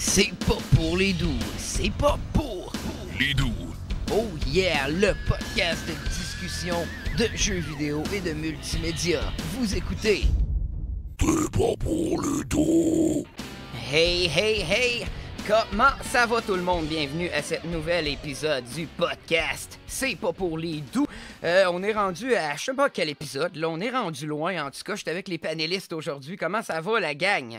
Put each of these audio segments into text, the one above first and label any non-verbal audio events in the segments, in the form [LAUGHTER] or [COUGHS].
C'est pas pour les doux, c'est pas pour, les doux. Oh yeah, le podcast de discussion de jeux vidéo et de multimédia. Vous écoutez. C'est pas pour les doux. Hey, hey, hey! Comment ça va tout le monde? Bienvenue à cet nouvel épisode du podcast. C'est pas pour les doux. Euh, on est rendu à je sais pas quel épisode. Là, on est rendu loin. En tout cas, je avec les panélistes aujourd'hui. Comment ça va la gang?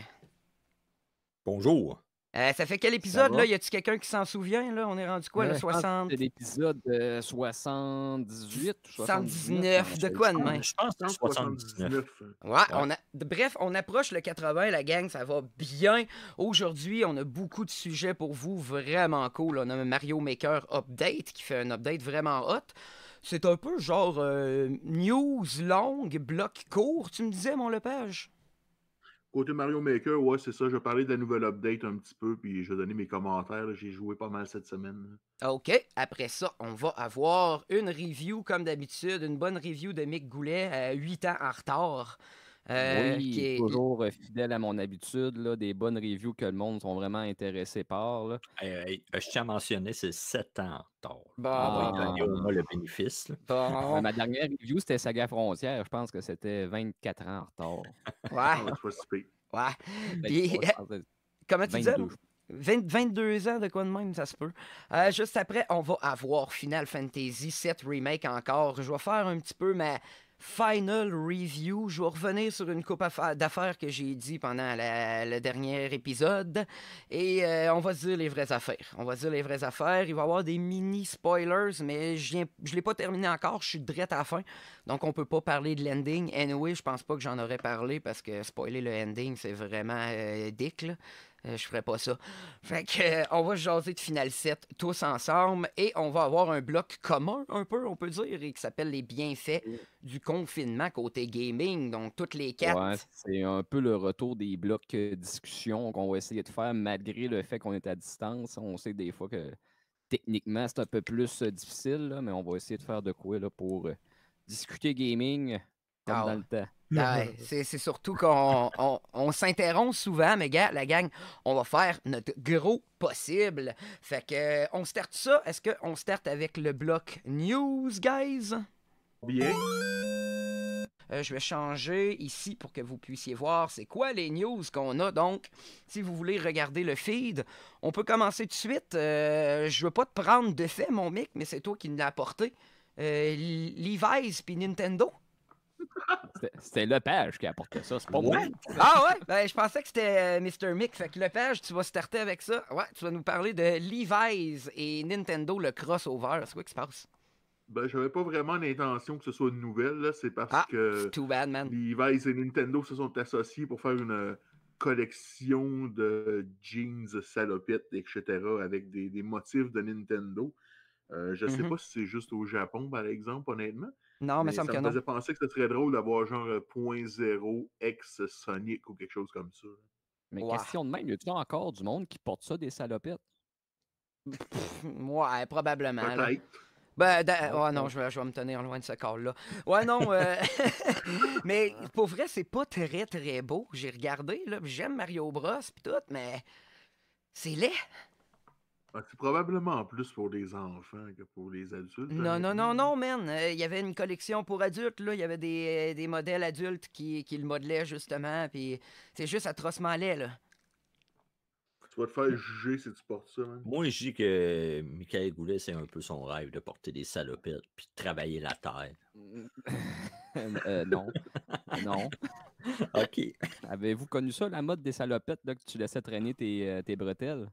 Bonjour. Euh, ça fait quel épisode, là? Y a-tu quelqu'un qui s'en souvient, là? On est rendu quoi, le 60? C'est l'épisode 78 ou 79, de quoi de Je pense que 79. Euh, ouais, On Bref, on approche le 80, la gang, ça va bien. Aujourd'hui, on a beaucoup de sujets pour vous, vraiment cool. On a un Mario Maker Update qui fait un update vraiment hot c'est un peu genre euh, news longue, bloc court, tu me disais, mon Lepage? Côté Mario Maker, ouais, c'est ça. Je vais parler de la nouvelle update un petit peu, puis je vais donner mes commentaires. J'ai joué pas mal cette semaine. OK. Après ça, on va avoir une review, comme d'habitude, une bonne review de Mick Goulet, à euh, 8 ans en retard. Euh, oui, est... toujours euh, fidèle à mon habitude, là, des bonnes reviews que le monde sont vraiment intéressés par. Euh, je tiens à mentionner, c'est 7 ans tard. retard. bon, a le bénéfice. ma dernière review, c'était Saga Frontière. Je pense que c'était 24 ans en retard. Ouais. Ah, ouais. [LAUGHS] comment tu disais? 22 ans de quoi de même, ça se peut. juste après, on va avoir Final Fantasy VII Remake encore. Je vais faire un petit peu ma Final Review. Je vais revenir sur une coupe d'affaires que j'ai dit pendant le dernier épisode. Et euh, on va dire les vraies affaires. On va dire les vraies affaires. Il va y avoir des mini-spoilers, mais je ne l'ai pas terminé encore. Je suis direct à la fin. Donc, on ne peut pas parler de l'ending. Anyway, je pense pas que j'en aurais parlé parce que spoiler le ending, c'est vraiment euh, dick. Euh, je ferais pas ça. Fait que, euh, on va jaser de Final 7 tous ensemble et on va avoir un bloc commun, un peu, on peut dire, et qui s'appelle les bienfaits du confinement côté gaming. Donc, toutes les quatre. Ouais, c'est un peu le retour des blocs euh, discussion qu'on va essayer de faire malgré le fait qu'on est à distance. On sait des fois que techniquement, c'est un peu plus difficile, mais on va essayer de faire de quoi là, pour discuter gaming comme ah dans le temps. Ah, c'est, surtout qu'on on, s'interrompt souvent, mais gars, la gang, on va faire notre gros possible. Fait que on starte ça. Est-ce qu'on starte avec le bloc news, guys? Bien. Euh, je vais changer ici pour que vous puissiez voir c'est quoi les news qu'on a. Donc, si vous voulez regarder le feed, on peut commencer tout de suite. Euh, je veux pas te prendre de fait, mon mic, mais c'est toi qui l'as apporté. Euh, Levi's puis Nintendo. C'était Lepage qui a ça, c'est pas moi. Ah ouais? Ben, je pensais que c'était euh, Mr. Mix. Fait que Lepage, tu vas starter avec ça. Ouais, tu vas nous parler de Levi's et Nintendo, le crossover. C'est quoi qui se passe? Ben, j'avais pas vraiment l'intention que ce soit une nouvelle, C'est parce ah, que Levi's et Nintendo se sont associés pour faire une euh, collection de jeans salopettes, etc., avec des, des motifs de Nintendo. Euh, je ne sais mm-hmm. pas si c'est juste au Japon, par exemple, honnêtement. Non, mais, ça me faisait penser que c'était très drôle d'avoir genre .0 ex Sonic ou quelque chose comme ça. Mais question de même, y a-t-il encore du monde qui porte ça des salopettes? Mmh, ouais, probablement. Peut-être. Ben, oh non, je vais, me tenir loin de ce corps-là. Ouais, non, euh, [LAUGHS] mais pour vrai, c'est pas très, très beau. J'ai regardé, là, j'aime Mario Bros, et tout, mais c'est laid. Ah, c'est probablement plus pour des enfants que pour les adultes. Non, hein, non, non, non, man. Euh, il y avait une collection pour adultes, là. Il y avait euh, des, modèles adultes qui, qui le modelaient, justement. Puis c'est juste atrocement laid, là. Tu vas te faire juger si tu portes ça, man. Moi, je dis que Michael Goulet, c'est un peu son rêve de porter des salopettes puis de travailler la terre. Mmh, euh, non. [LAUGHS] non. OK. Avez-vous connu ça, la mode des salopettes, là, que tu laissais traîner tes bretelles?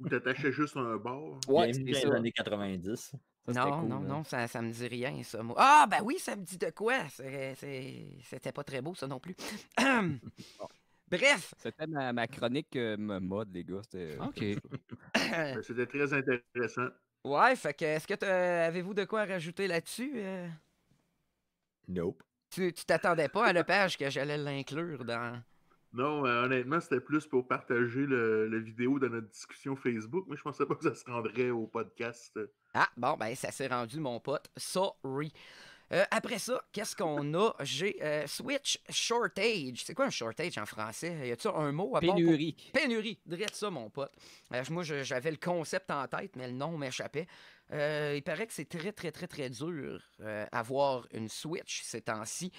Ou t'attachais juste un bord. Ouais, c'est l'année 90. non, non, non, ça, ça me dit rien, ça. Ah, ben oui, ça me dit de quoi. C'était pas très beau, ça non plus. [COUGHS] Bref. C'était ma, chronique euh, mode, les gars. C'était euh, [COUGHS] ben, C'était très intéressant. Ouais, fait que est-ce que avez-vous de quoi rajouter là-dessus? Euh? Nope. Tu t'attendais pas à page que j'allais l'inclure dans. Non, euh, honnêtement, c'était plus pour partager le, vidéo de notre discussion Facebook, mais je ne pensais pas que ça se rendrait au podcast. Ah, bon, ben, ça s'est rendu, mon pote. Sorry. Euh, après ça, qu'est-ce qu'on a? J'ai euh, Switch Shortage. C'est quoi un shortage en français? Y a-t-il un mot à Pénurie. Pénurie. Drette ça, mon pote. moi, j'avais le concept en tête, mais le nom m'échappait. il paraît que c'est très, très, très, très dur avoir une Switch ces temps-ci.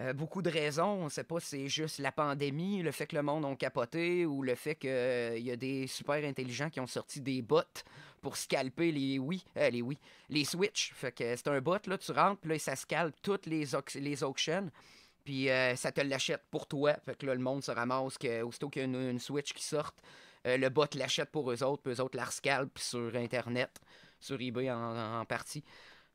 Euh, beaucoup de raisons. On ne sait pas si c'est juste la pandémie, le fait que le monde a capoté ou le fait qu'il euh, y a des super intelligents qui ont sorti des bots pour scalper les oui, euh, les oui, les Switch. Fait que c'est un bot, là, tu rentres, puis là, ça scalpe toutes les, les auctions. Puis ça te l'achète pour toi. Fait que le monde se ramasse que, aussitôt qu'il y a une, Switch qui sorte, le bot l'achète pour eux autres, puis eux autres la sur Internet, sur eBay en partie.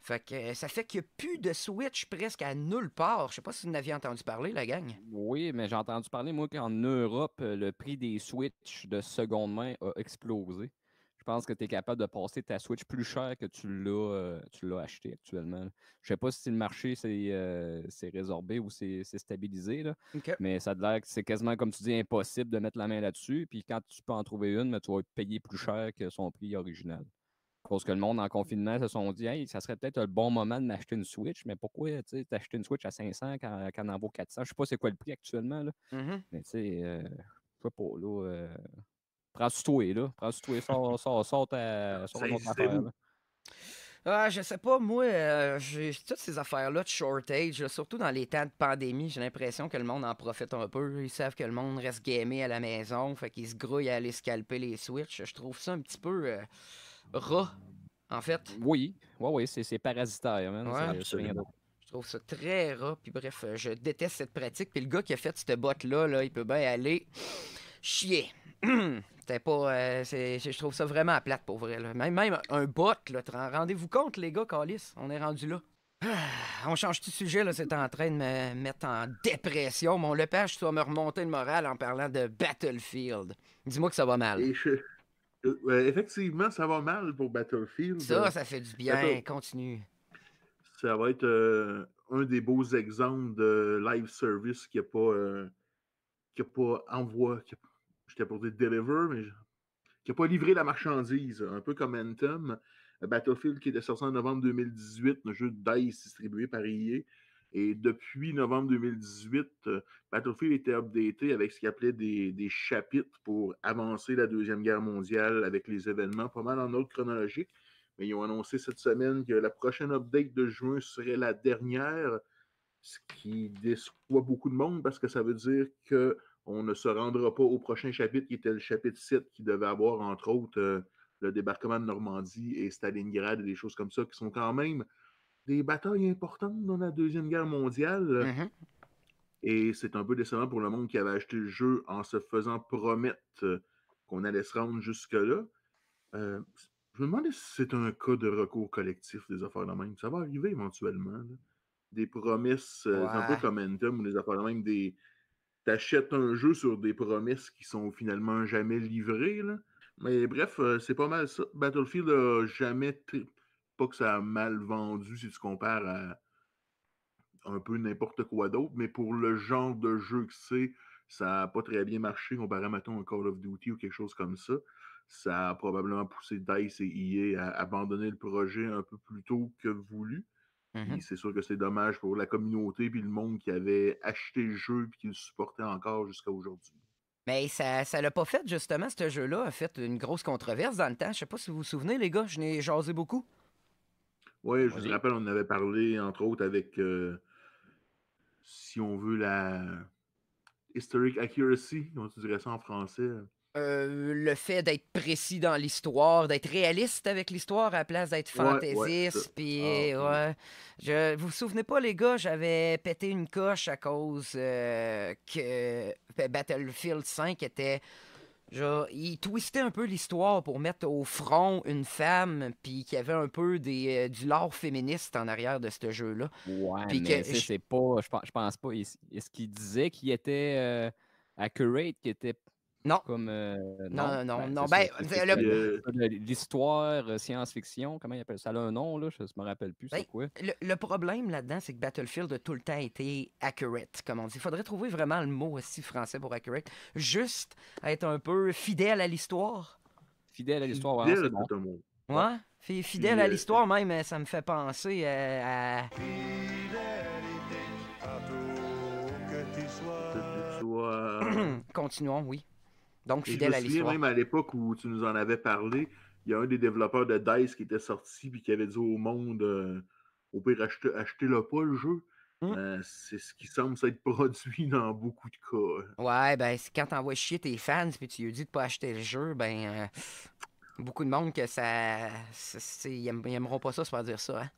Fait que, euh, ça fait qu'il n'y a plus de Switch presque à nulle part. Je sais pas si vous en aviez entendu parler, la gang. Oui, mais j'ai entendu parler, moi, qu'en Europe, euh, le prix des Switch de seconde main a explosé. Je pense que tu es capable de passer ta Switch plus cher que tu l'as, euh, tu l'as acheté actuellement. Je sais pas si le marché s'est, résorbé ou s'est, stabilisé, mais ça a l'air que c'est quasiment, comme tu dis, impossible de mettre la main là-dessus. Puis quand tu peux en trouver une, mais tu vas payer plus cher que son prix original pense que le monde en mmh. confinement se sont dit, hey, ça serait peut-être le bon moment de m'acheter une Switch, mais pourquoi t'acheter une Switch à 500 quand, quand en vaut 400 Je sais pas c'est quoi le prix actuellement. Là. Mmh mais tu sais, euh, je sais pas, là. Euh, Prends-tu là. Prends-tu sors, sort sors, ta, ah, je sais pas, moi, euh, j'ai toutes ces affaires-là de shortage, surtout dans les temps de pandémie, j'ai l'impression que le monde en profite un peu. Ils savent que le monde reste gamé à la maison, fait qu'ils se grouillent à aller scalper les Switch. Je trouve ça un petit peu rat, en fait. Oui, ouais, oui, c'est parasitaire. même. je trouve ça très rat, Puis bref, euh, je déteste cette pratique. Puis le gars qui a fait cette botte-là, là, il peut bien aller chier. [CLEARS THROAT] pas. Euh, je trouve ça vraiment à plate pour vrai. Même, un bot, Rendez-vous compte, les gars, Calis. On est rendu là. Ah, on change de sujet, là. C'est en train de me mettre en dépression. Mon lepage, tu vas me remonter le moral en parlant de Battlefield. Dis-moi que ça va mal. Euh, effectivement, ça va mal pour Battlefield. Ça, euh, ça fait du bien. Continue. Ça va être euh, un des beaux exemples de live service qui n'a pas, j'étais pour dire deliver, mais qui n'a pas livré la marchandise, un peu comme Anthem. Battlefield qui est sorti en novembre 2018, un jeu de DICE distribué par EA, et depuis novembre 2018, euh, Battlefield était updaté avec ce qu'il appelait des, chapitres pour avancer la Deuxième Guerre mondiale avec les événements, pas mal en ordre chronologique. Mais ils ont annoncé cette semaine que la prochaine update de juin serait la dernière, ce qui déçoit beaucoup de monde parce que ça veut dire qu'on ne se rendra pas au prochain chapitre qui était le chapitre 7 qui devait avoir, entre autres, euh, le débarquement de Normandie et Stalingrad et des choses comme ça qui sont quand même des batailles importantes dans la Deuxième Guerre mondiale. Mm -hmm. Et c'est un peu décevant pour le monde qui avait acheté le jeu en se faisant promettre euh, qu'on allait se rendre jusque-là. Euh, je me demandais si c'est un cas de recours collectif des affaires de même. Ça va arriver éventuellement. Des promesses, euh, un peu comme Anthem ou des affaires de même. Des... T'achètes un jeu sur des promesses qui sont finalement jamais livrées. Mais bref, c'est pas mal ça. Battlefield n'a jamais pas que ça a mal vendu si tu compares à un peu n'importe quoi d'autre, mais pour le genre de jeu que c'est, ça n'a pas très bien marché comparé, mettons, un Call of Duty ou quelque chose comme ça. Ça a probablement poussé DICE et EA à abandonner le projet un peu plus tôt que voulu. Mm-hmm. C'est sûr que c'est dommage pour la communauté et le monde qui avait acheté le jeu et qui le supportait encore jusqu'à aujourd'hui. Mais ça ne l'a pas fait, justement, ce jeu-là a fait une grosse controverse dans le temps. Je sais pas si vous vous souvenez, les gars, je n'ai jasé beaucoup. Oui, je vous rappelle, on avait parlé, entre autres, avec, euh, si on veut, la historic accuracy, comment tu dirais ça en français? Euh, le fait d'être précis dans l'histoire, d'être réaliste avec l'histoire à la place d'être fantaisiste. Puis, ah, euh, ouais, Je, vous vous souvenez pas, les gars, j'avais pété une coche à cause que ben, Battlefield 5 était Genre, il twistait un peu l'histoire pour mettre au front une femme, puis qu'il y avait un peu des, euh, du lore féministe en arrière de ce jeu-là. Ouais, mais c'est je... pas, je pense, pas. Est-ce qu'il disait qu'il était euh, accurate, qu'il était euh, non. non. non, non, Ben, L'histoire, science-fiction, comment il appelle ça? Ça a un nom, là, je ne me rappelle plus. Ben, quoi? Le, problème là-dedans, c'est que Battlefield a tout le temps été accurate, comme on dit. Il faudrait trouver vraiment le mot aussi français pour accurate. Juste être un peu fidèle à l'histoire. Fidèle à l'histoire, ouais. Fidèle, Fidèle, à l'histoire, même, euh, ça me fait penser à. à... que tu sois. [COUGHS] Continuons, oui. Donc, fidèle à Je me souviens même à l'époque où tu nous en avais parlé, il y a un des développeurs de DICE qui était sorti et qui avait dit au monde euh, au pire, achetez-le pas le jeu. Hmm. Euh, c'est ce qui semble s'être [LAUGHS] produit dans beaucoup de cas. Hein. Ouais, ben, quand t'envoies chier tes fans puis tu lui dis de pas acheter le jeu, ben, euh, beaucoup de monde que ça. Ils, aimeront pas ça c'est pas dire ça. Hein.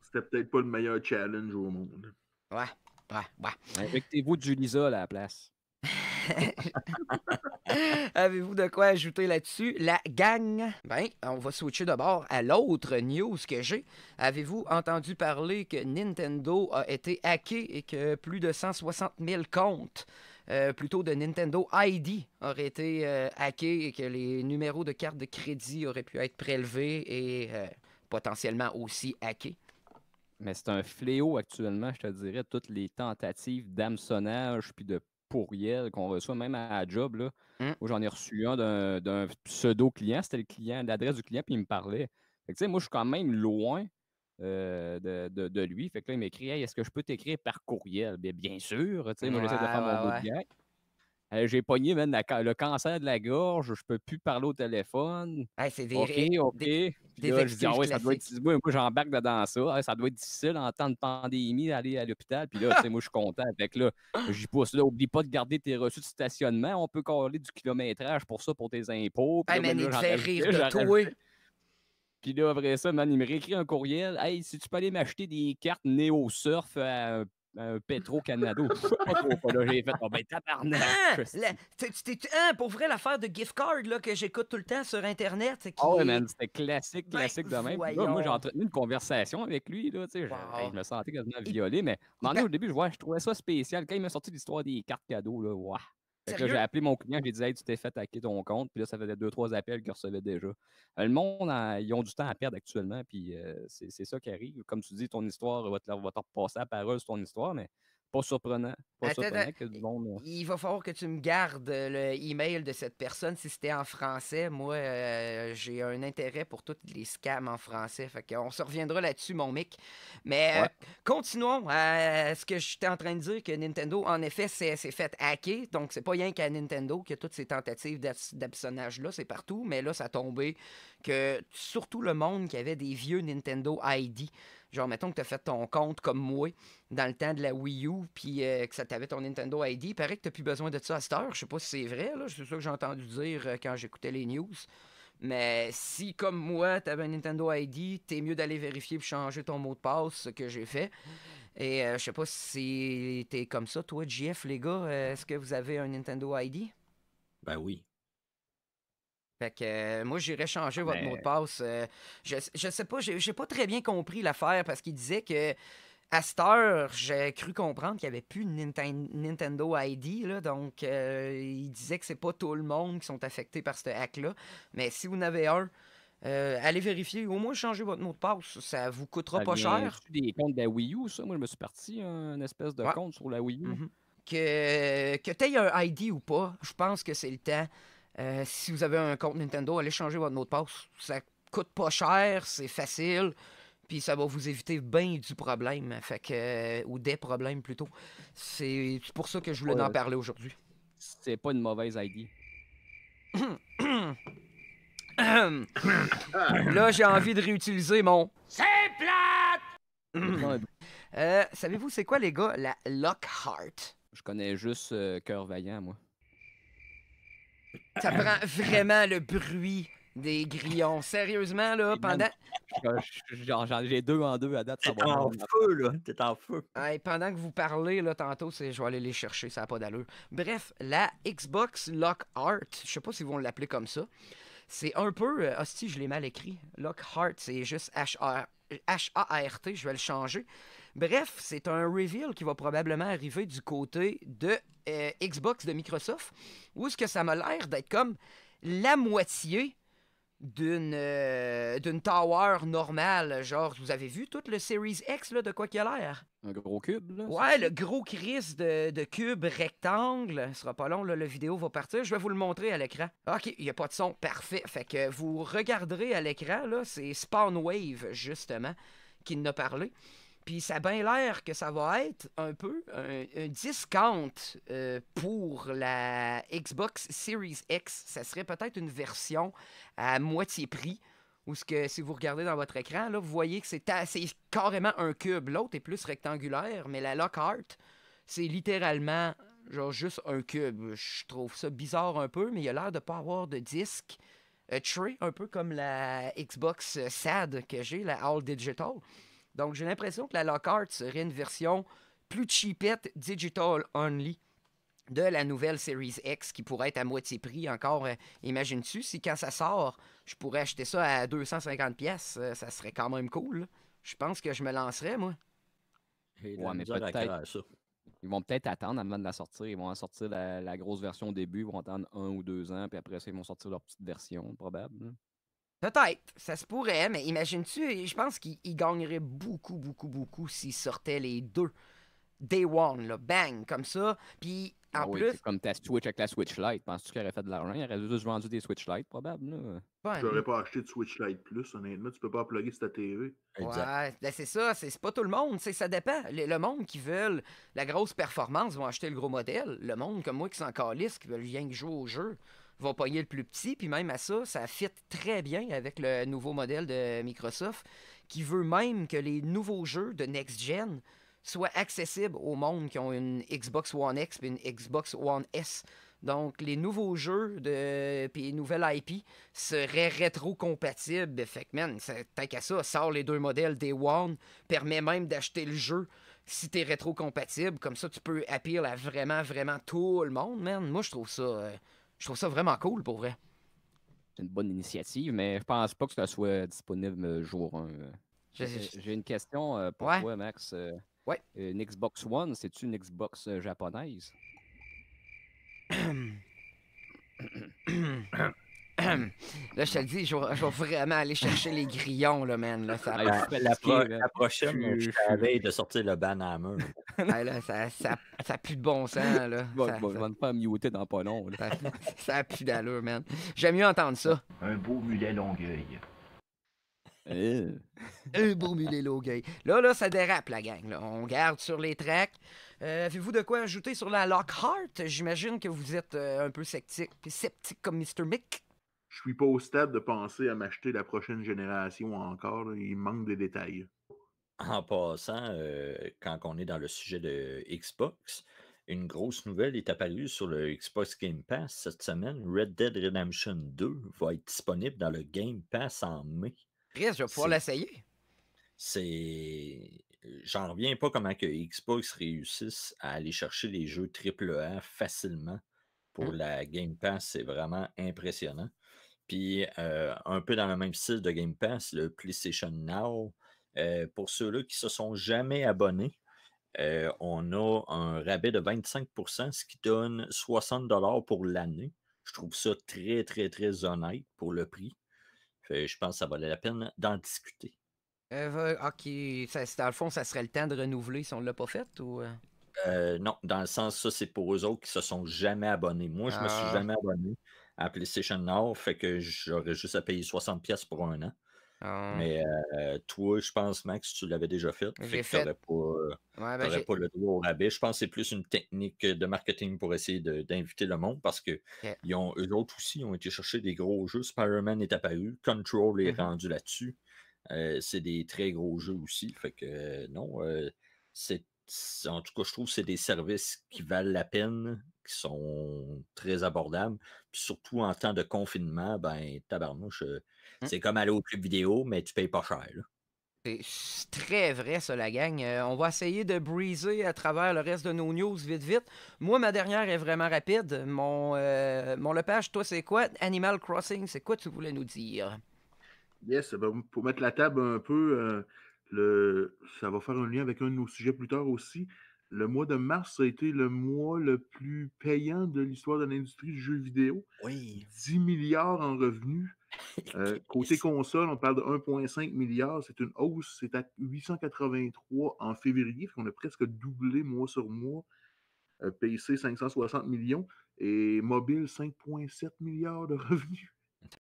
C'était peut-être pas le meilleur challenge au monde. Ouais, ouais, ouais. Avec tes du de là, à la place. [LAUGHS] Avez-vous de quoi ajouter là-dessus? La gang. Ben, on va switcher d'abord à l'autre news que j'ai. Avez-vous entendu parler que Nintendo a été hacké et que plus de 160 000 comptes euh, plutôt de Nintendo ID auraient été euh, hackés et que les numéros de cartes de crédit auraient pu être prélevés et euh, potentiellement aussi hackés. Mais c'est un fléau actuellement, je te dirais, toutes les tentatives d'hameçonnage puis de courriel, qu'on reçoit même à, la job. Là. Mmh. j'en ai reçu un d'un pseudo-client. C'était le client, l'adresse du client, puis il me parlait. Fait que, moi, je suis quand même loin euh, de, lui. Fait que là, il m'écrit est-ce que je peux t'écrire par courriel Bien, bien sûr. moi, j'essaie de faire mon j'ai pogné même le cancer de la gorge, je peux plus parler au téléphone. c'est des OK, OK. Des, ah ça doit moi, j'embarque dedans ça. ça doit être difficile en temps de pandémie d'aller à l'hôpital. Puis là, moi, je suis content. avec là, j'y pousse. oublie pas de garder tes reçus de stationnement. On peut coller du kilométrage pour ça, pour tes impôts. Puis là, de Puis après ça, il me réécrit un courriel. Hey, si tu peux aller m'acheter des cartes néo-surf à ben, euh, Petro-Canada. [LAUGHS] j'ai fait, oh, ben tabarnak! Hein? hein? pour vrai, l'affaire de gift card là, que j'écoute tout le temps sur Internet. c'est ah man, c'était classique, ben, classique de même. moi, j'ai entretenu une conversation avec lui. Là, je, me sentais quasiment violé, mais ben au début, je, vois, je trouvais ça spécial. Quand il m'a sorti l'histoire des cartes cadeaux, là, j'ai appelé mon client, j'ai dit Hey, tu t'es fait hacker ton compte. Puis là, ça faisait deux, trois appels qu'il recevait déjà. Euh, le monde, ils ont du temps à perdre actuellement. Puis euh, c'est ça qui arrive. Comme tu dis, ton histoire va te, repasser à parole sur ton histoire, mais pas surprenant. que euh, Il va falloir que tu me gardes euh, le email de cette personne. Si c'était en français, moi, euh, j'ai un intérêt pour tous les scams en français. Fait on se reviendra là-dessus, mon mic. Mais continuons à ce que j'étais en train de dire que Nintendo, en effet, s'est fait hacker. Donc, c'est pas rien qu'à Nintendo a toutes ces tentatives d'absonnage-là, c'est partout. Mais là, ça a tombé que surtout le monde qui avait des vieux Nintendo ID Genre, mettons que tu as fait ton compte comme moi dans le temps de la Wii U, puis euh, que ça t'avait ton Nintendo ID. Il paraît que tu plus besoin de ça à cette heure. Je sais pas si c'est vrai, C'est ça que j'ai entendu dire euh, quand j'écoutais les news. Mais si, comme moi, tu avais un Nintendo ID, t'es mieux d'aller vérifier et changer ton mot de passe, ce que j'ai fait. Et euh, je sais pas si t'es comme ça, toi, JF, les gars. Est-ce que vous avez un Nintendo ID? Ben oui. Fait que euh, moi, j'irais changer votre mot de passe. Euh, je, sais pas, j'ai pas très bien compris l'affaire parce qu'il disait que à cette heure, j'ai cru comprendre qu'il n'y avait plus de Nintendo ID. donc, euh, il disait que c'est pas tout le monde qui sont affectés par ce hack-là. Mais si vous en avez un, allez vérifier. Au moins, changer votre mot de passe. Ça vous coûtera pas cher. des comptes de la Wii U, ça. Moi, je me suis parti un espèce de compte sur la Wii U. Mm-hmm. Que, que tu aies un ID ou pas, je pense que c'est le temps euh, si vous avez un compte Nintendo, allez changer votre mot de passe. Ça coûte pas cher, c'est facile, puis ça va vous éviter bien du problème, fait ou des problèmes plutôt. C'est pour ça que je voulais en parler aujourd'hui. C'est pas une mauvaise idée. [COUGHS] Là, j'ai envie de réutiliser mon. C'est plate! Euh, savez-vous, c'est quoi, les gars, la Lockhart? Je connais juste euh, Cœur Vaillant, moi. Ça ah, prend ah. vraiment le bruit des grillons. Sérieusement, là, pendant. J'ai deux en deux à date. T'es en feu, là. T'es en feu. pendant que vous parlez, là, tantôt, c'est je vais aller les chercher, ça n'a pas d'allure. Bref, la Xbox Lockhart, je sais pas si vous l'appeler comme ça. C'est un peu. Ah je l'ai mal écrit. Lockhart, c'est juste H-A-R-T, je vais le changer. Bref, c'est un reveal qui va probablement arriver du côté de euh, Xbox de Microsoft, où est-ce que ça m'a l'air d'être comme la moitié euh, d'une tower normale. Genre, vous avez vu toute le Series X là, de quoi qu'il a l'air? Un gros cube, là? Ouais, le gros Chris de, cube rectangle. Ce sera pas long, là, la vidéo va partir. Je vais vous le montrer à l'écran. OK, il n'y a pas de son. Parfait. Fait que vous regarderez à l'écran, là, c'est Spawn Wave, justement, qui en a parlé. Puis ça a bien l'air que ça va être un peu un, discount euh, pour la Xbox Series X. Ça serait peut-être une version à moitié prix. Ou ce que si vous regardez dans votre écran, là, vous voyez que c'est carrément un cube. L'autre est plus rectangulaire, mais la Lockhart, c'est littéralement genre juste un cube. Je trouve ça bizarre un peu, mais il a l'air de pas avoir de disque euh, un peu comme la Xbox euh, SAD que j'ai, la All Digital. Donc, j'ai l'impression que la Lockhart serait une version plus cheapette, digital only de la nouvelle Series X qui pourrait être à moitié prix encore. Euh, imagine-tu, si quand ça sort, je pourrais acheter ça à 250 pièces, euh, ça serait quand même cool. Je pense que je me lancerais, moi. Ils vont peut-être attendre avant de la sortir. Ils vont en sortir la, grosse version au début, ils vont attendre un ou deux ans, puis après ça, ils vont sortir leur petite version, probable. Peut-être, ça se pourrait, mais imagine-tu, je pense qu'il gagnerait beaucoup, beaucoup, beaucoup s'il sortait les deux. Day one, là, bang, comme ça. Puis en ah plus. comme ta Switch avec la Switch Lite, penses-tu qu'il aurait fait de l'argent Il aurait juste vendu des Switch Lite, probablement. Je n'aurais pas acheté de Switch Lite Plus, honnêtement. Tu peux pas plugger sur ta TV. Ouais, ben, c'est ça. C'est pas tout le monde. Ça dépend. Le, monde qui veut la grosse performance vont acheter le gros modèle. Le monde comme moi qui s'en calisse, qui veulent rien que jouer au jeu, vont pogner le plus petit. Puis même à ça, ça fit très bien avec le nouveau modèle de Microsoft qui veut même que les nouveaux jeux de next-gen soient accessibles au monde qui ont une Xbox One X et une Xbox One S. Donc, les nouveaux jeux de puis les nouvelles IP seraient rétro-compatibles. Fait que, man, tant qu'à ça, sort les deux modèles des One, permet même d'acheter le jeu si t'es rétro-compatible. Comme ça, tu peux appeler à vraiment, vraiment tout le monde, man. Moi, je trouve ça... Euh, je trouve ça vraiment cool pour vrai. C'est une bonne initiative, mais je pense pas que ça soit disponible euh, jour 1. Euh. J'ai une question euh, pour toi, Max. Ouais. Une Xbox One, c'est-tu une Xbox japonaise? [CLEARS THROAT] [CLEARS THROAT] [CLEARS THROAT] là, je te le dis, je vais, vraiment aller chercher les grillons, là, man. Là, ça ah, la, prochaine, je suis de sortir le ban à [LAUGHS] là, ça, ça, ça, pue de bon sens, là. [LAUGHS] Bon, ça, va ça... pas dans pas long. Là. Ça, pue d'allure, man. J'aime mieux entendre ça. Un beau mulet longueuil. Un beau mulet longueuil. Là, là, ça dérape, la gang. On garde sur les tracks. Euh, avez-vous de quoi ajouter sur la Lockhart? J'imagine que vous êtes euh, un peu sceptique, sceptique comme Mr. Mick je suis pas au stade de penser à m'acheter la prochaine génération encore. Il manque des détails. En passant, euh, quand on est dans le sujet de Xbox, une grosse nouvelle est apparue sur le Xbox Game Pass cette semaine. Red Dead Redemption 2 va être disponible dans le Game Pass en mai. Chris, je vais pouvoir l'essayer. C'est. J'en reviens pas comment que Xbox réussisse à aller chercher les jeux AAA facilement pour hein? la Game Pass. C'est vraiment impressionnant. Puis un peu dans le même style de Game Pass, le PlayStation Now. pour ceux-là qui ne se sont jamais abonnés, on a un rabais de 25 ce qui donne 60 pour l'année. Je trouve ça très, très, très honnête pour le prix. je pense que ça valait la peine d'en discuter. Euh, ok, dans le fond, ça serait le temps de renouveler si on ne l'a pas fait ou. non, dans le sens, ça, c'est pour eux autres qui se sont jamais abonnés. Moi, je ne me suis ah. jamais abonné à PlayStation Nord, fait que j'aurais juste à payer 60 pièces pour un an. Ah. Mais euh, toi, je pense, Max, tu l'avais déjà fait. Fait que t'aurais pas, euh, ben, pas, le droit au rabais. Je pense que c'est plus une technique de marketing pour essayer d'inviter le monde parce que eux autres aussi ont été chercher des gros jeux. Spider-Man est apparu, Control est mm-hmm. rendu là-dessus. Euh, c'est des très gros jeux aussi. Fait que non, en tout cas, je trouve que c'est des services qui valent la peine qui sont très abordables. Puis surtout en temps de confinement, ben, tabarnouche, euh, mmh. c'est comme aller au club vidéo, mais tu payes pas cher. C'est très vrai, ça, la gang. Euh, on va essayer de briser à travers le reste de nos news vite, vite. Moi, ma dernière est vraiment rapide. Mon, euh, mon Lepage, toi, c'est quoi Animal Crossing, c'est quoi tu voulais nous dire Yes, ben, pour mettre la table un peu, le... ça va faire un lien avec un de nos sujets plus tard aussi le mois de mars a été le mois le plus payant de l'histoire de l'industrie du jeu vidéo. Oui. 10 milliards en revenus. [LAUGHS] Euh, côté console, on parle de 1,5 milliard. C'est une hausse. C'est à 883 en février. On a presque doublé mois sur mois. Euh, PC, 560 millions. Et mobile, 5,7 milliards de revenus.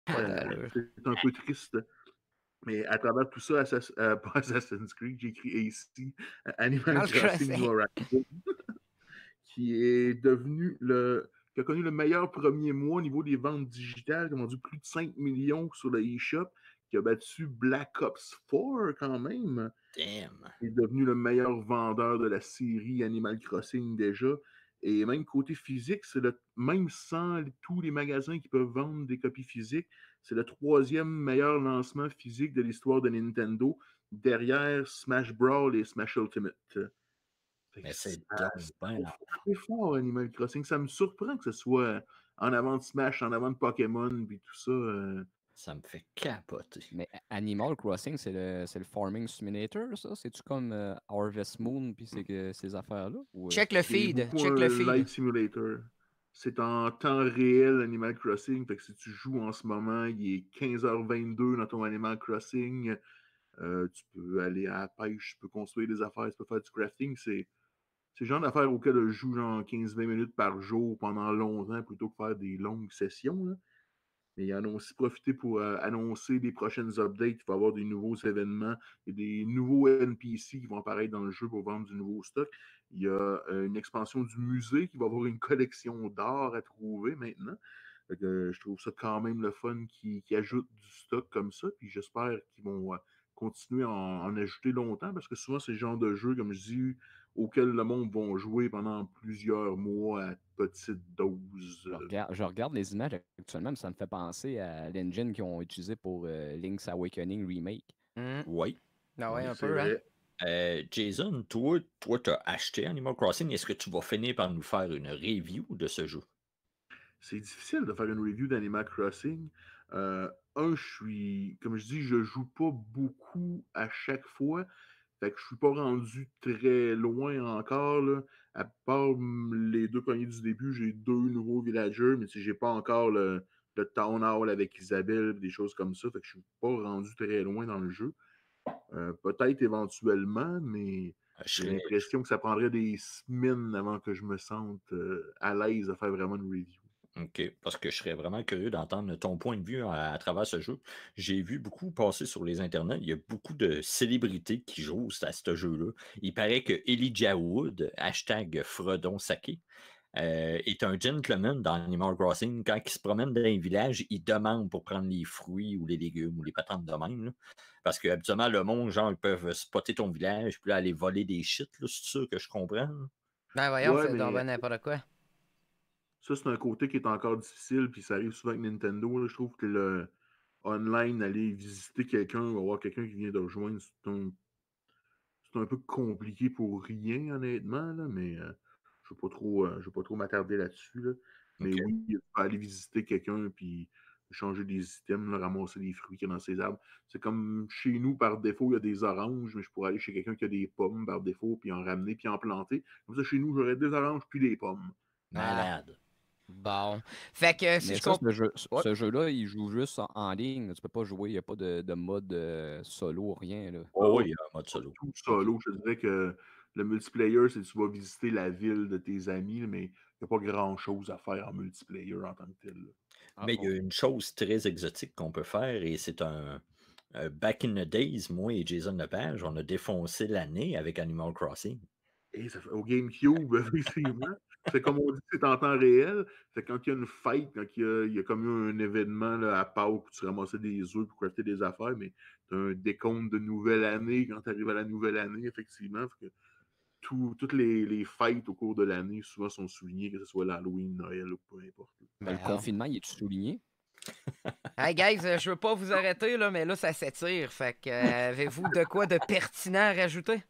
Ah, euh, c'est un peu triste. Mais à travers tout ça, euh, [LAUGHS] pas Assassin's Creed, j'ai ici Animal ah, Crossing New Horizons, [LAUGHS] qui est devenu le qui a connu le meilleur premier mois au niveau des ventes digitales, qui a vendu plus de 5 millions sur le eShop, qui a battu Black Ops 4 quand même. Damn. Il est devenu le meilleur vendeur de la série Animal Crossing déjà. Et même côté physique, c'est le même sans tous les magasins qui peuvent vendre des copies physiques, c'est le troisième meilleur lancement physique de l'histoire de Nintendo derrière Smash Brawl et Smash Ultimate. Mais c'est fort Animal Crossing. Ça me surprend que ce soit en avant de Smash, en avant de Pokémon, puis tout ça. Euh. Ça me fait capoter. Mais Animal Crossing, c'est le, Farming Simulator, ça? C'est-tu comme euh, Harvest Moon puis hmm. ces affaires-là? Euh, check le feed. Check le feed. C'est en temps réel Animal Crossing. Fait que si tu joues en ce moment, il est 15h22 dans ton Animal Crossing. Euh, tu peux aller à la pêche, tu peux construire des affaires, tu peux faire du crafting. C'est le genre d'affaires auquel je joue genre 15-20 minutes par jour pendant longtemps plutôt que faire des longues sessions. Mais ils en ont aussi profité pour euh, annoncer des prochaines updates. Il va y avoir des nouveaux événements et des nouveaux NPC qui vont apparaître dans le jeu pour vendre du nouveau stock. Il y a euh, une expansion du musée qui va avoir une collection d'art à trouver maintenant. Euh, je trouve ça quand même le fun qui, ajoutent ajoute du stock comme ça. Puis j'espère qu'ils vont continuer à en, en, ajouter longtemps parce que souvent, c'est le genre de jeu, comme je dis, auxquels le monde va jouer pendant plusieurs mois à petite dose. Euh. Je regarde, les images actuellement, ça me fait penser à l'engine qu'ils ont utilisé pour euh, Link's Awakening Remake. Mmh. Oui. Ah ouais, un peu, hein? euh, Jason, toi, toi, as acheté Animal Crossing. Est-ce que tu vas finir par nous faire une review de ce jeu? C'est difficile de faire une review d'Animal Crossing. un, je suis, comme je dis, je joue pas beaucoup à chaque fois. Je ne je suis pas rendu très loin encore. À part hum, les deux premiers du début, j'ai deux nouveaux villagers, mais si j'ai pas encore le, town hall avec Isabelle, des choses comme ça. Fait que je suis pas rendu très loin dans le jeu. Euh, peut-être éventuellement, mais ah, j'ai l'impression que ça prendrait des semaines avant que je me sente euh, à l'aise à faire vraiment une review. OK, parce que je serais vraiment curieux d'entendre ton point de vue à, travers ce jeu. J'ai vu beaucoup passer sur les internets, il y a beaucoup de célébrités qui jouent à ce jeu-là. Il paraît que Elijah Wood, hashtag Fredon Saké, euh, est un gentleman dans Animal Crossing. Quand il se promène dans un village, il demande pour prendre les fruits ou les légumes ou les patentes de même. Parce que habituellement, le monde, genre, ils peuvent spotter ton village puis aller voler des shit, c'est sûr que je comprends. Ben voyons, c'est c'est mais... n'importe quoi. Ça, c'est un côté qui est encore difficile, puis ça arrive souvent avec Nintendo. je trouve que le online, aller visiter quelqu'un ou avoir quelqu'un qui vient de rejoindre, c'est un... peu compliqué pour rien, honnêtement, mais euh, je ne vais pas trop, euh, trop m'attarder là-dessus. Mais oui, aller visiter quelqu'un, puis changer des items, ramasser des fruits qu'il y a dans ses arbres. C'est comme chez nous, par défaut, il y a des oranges, mais je pourrais aller chez quelqu'un qui a des pommes par défaut, puis en ramener, puis en planter. Comme ça, chez nous, j'aurais des oranges, puis des pommes. Malade. Bon. Fait que si je ce, jeu, là il joue juste en, ligne. Tu peux pas jouer. Il n'y a pas de, mode euh, solo solo, rien. Là. Ah oh, oui, il y a un hein, mode solo. solo, je dirais que le multiplayer, c'est tu vas visiter la ville de tes amis, mais il n'y a pas grand-chose à faire en multiplayer en tant que tel. Ah, mais il y a une chose très exotique qu'on peut faire et c'est un, euh, Back in the Days, moi et Jason Lepage, on a défoncé l'année avec Animal Crossing. Et au GameCube, [LAUGHS] effectivement. C'est comme on dit, c'est en temps réel. C'est quand il y a une fête, quand il y a, comme un événement là, à Pau où tu ramassais des œufs pour crafter des affaires, mais tu as un décompte de nouvelle année quand tu arrives à la nouvelle année, effectivement. que toutes les, fêtes au cours de l'année souvent sont soulignées, que ce soit l'Halloween, Noël ou peu importe. Ben, le ah. confinement, il est souligné? [LAUGHS] hey guys, euh, je veux pas vous arrêter, là, mais là, ça s'étire. Fait que euh, avez-vous de quoi de pertinent à rajouter?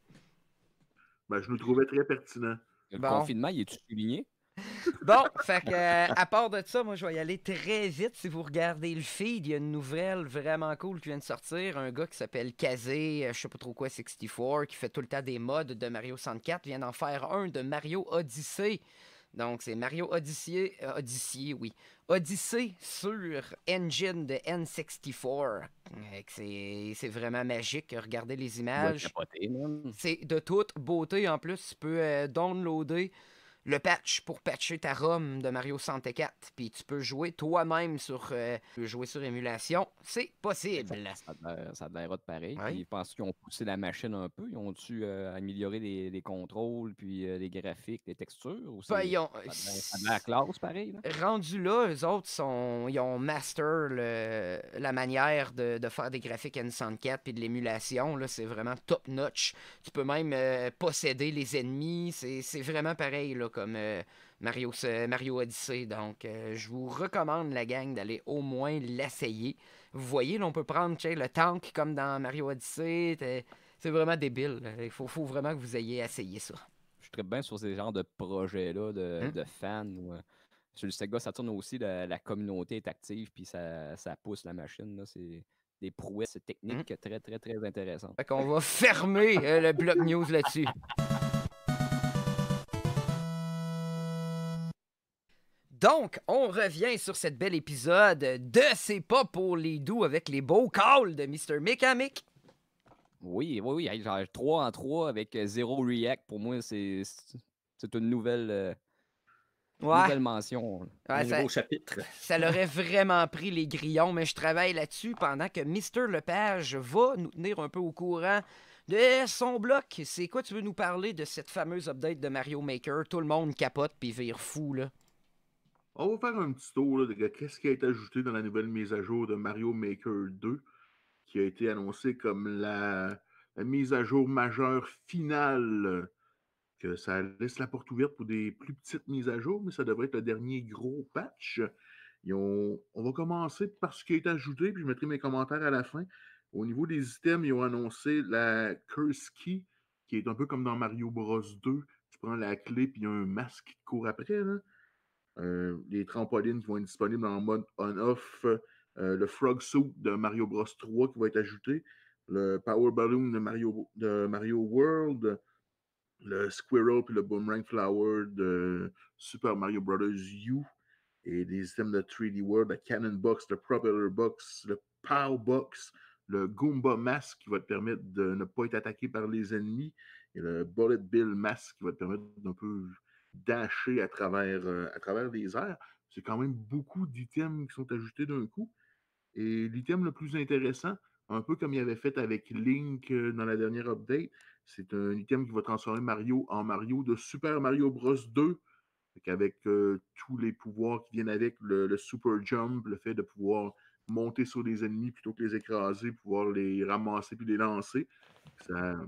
Ben, je nous trouvais très pertinent. Le confinement, il est-tu souligné? [LAUGHS] Bon, euh, à part de ça, moi, je vais y aller très vite. Si vous regardez le feed, il y a une nouvelle vraiment cool qui vient de sortir. Un gars qui s'appelle Kazé, euh, je sais pas trop quoi, 64, qui fait tout le temps des mods de Mario 64, vient d'en faire un de Mario Odyssey. Donc, c'est Mario Odyssey, euh, Odyssey, oui, Odyssey sur engine de N64. Euh, c'est vraiment magique. Regardez les images. C'est de toute beauté en plus. Tu peux euh, downloader le patch pour patcher ta ROM de Mario 4, puis tu peux jouer toi-même sur euh, jouer sur émulation, c'est possible. Ça a l'air pareil. Ils pensent qu'ils ont poussé la machine un peu. Ils ont dû euh, améliorer les, contrôles, puis euh, les graphiques, les textures. Ben, aussi? classe pareil. Rendu là, eux autres, sont... ils ont master la manière de, faire des graphiques N64 puis de l'émulation. C'est vraiment top-notch. Tu peux même posséder les ennemis. C'est vraiment pareil. Là comme euh, Mario, Mario Odyssey. Donc, euh, je vous recommande, la gang, d'aller au moins l'essayer. Vous voyez, là, on peut prendre le tank comme dans Mario Odyssey. C'est vraiment débile. Il faut, vraiment que vous ayez essayé ça. Je suis très bien sur ces genres de projets-là, de, hein? fans. Euh, sur le Sega tourne aussi, la, la, communauté est active, puis ça, pousse la machine. C'est des prouesses techniques hein? très, très, très intéressantes. Fait qu'on va [LAUGHS] fermer le blog news là-dessus. Donc, on revient sur cette belle épisode de C'est pas pour les doux avec les beaux calls de Mr. Mekamik. Hein, oui, oui, oui. Genre 3 en 3 avec euh, zéro react, pour moi, c'est une nouvelle. Euh, mention. un nouveau ça, chapitre. [LAUGHS] Ça l'aurait vraiment pris les grillons, mais je travaille là-dessus pendant que Mr. Lepage va nous tenir un peu au courant de son bloc. C'est quoi tu veux nous parler de cette fameuse update de Mario Maker? Tout le monde capote puis vire fou, là. On va faire un petit tour de ce qui a été ajouté dans la nouvelle mise à jour de Mario Maker 2, qui a été annoncée comme la, mise à jour majeure finale. Que ça laisse la porte ouverte pour des plus petites mises à jour, mais ça devrait être le dernier gros patch. on, va commencer par ce qui a été ajouté, puis je mettrai mes commentaires à la fin. Au niveau des items, ils ont annoncé la Curse Key, qui est un peu comme dans Mario Bros 2. Tu prends la clé, puis il y a un masque qui te court après. Euh, les trampolines qui vont être disponibles en mode on-off. Euh, le Frog Soup de Mario Bros 3 qui va être ajouté. Le Power Balloon de Mario, de Mario World le Squirrel et le Boomerang Flower de Super Mario Bros. U et des systèmes de 3D World, le Cannon Box, le Propeller Box, le Power Box, le Goomba Mask qui va te permettre de ne pas être attaqué par les ennemis et le Bullet Bill Mask qui va te permettre d'un peu dasher à travers, euh, à travers les airs. C'est quand même beaucoup d'items qui sont ajoutés d'un coup. Et l'item le plus intéressant, un peu comme il avait fait avec Link euh, dans la dernière update, c'est un item qui va transformer Mario en Mario de Super Mario Bros 2, avec euh, tous les pouvoirs qui viennent avec, le, super jump, le fait de pouvoir monter sur les ennemis plutôt que les écraser, pouvoir les ramasser puis les lancer. Ça,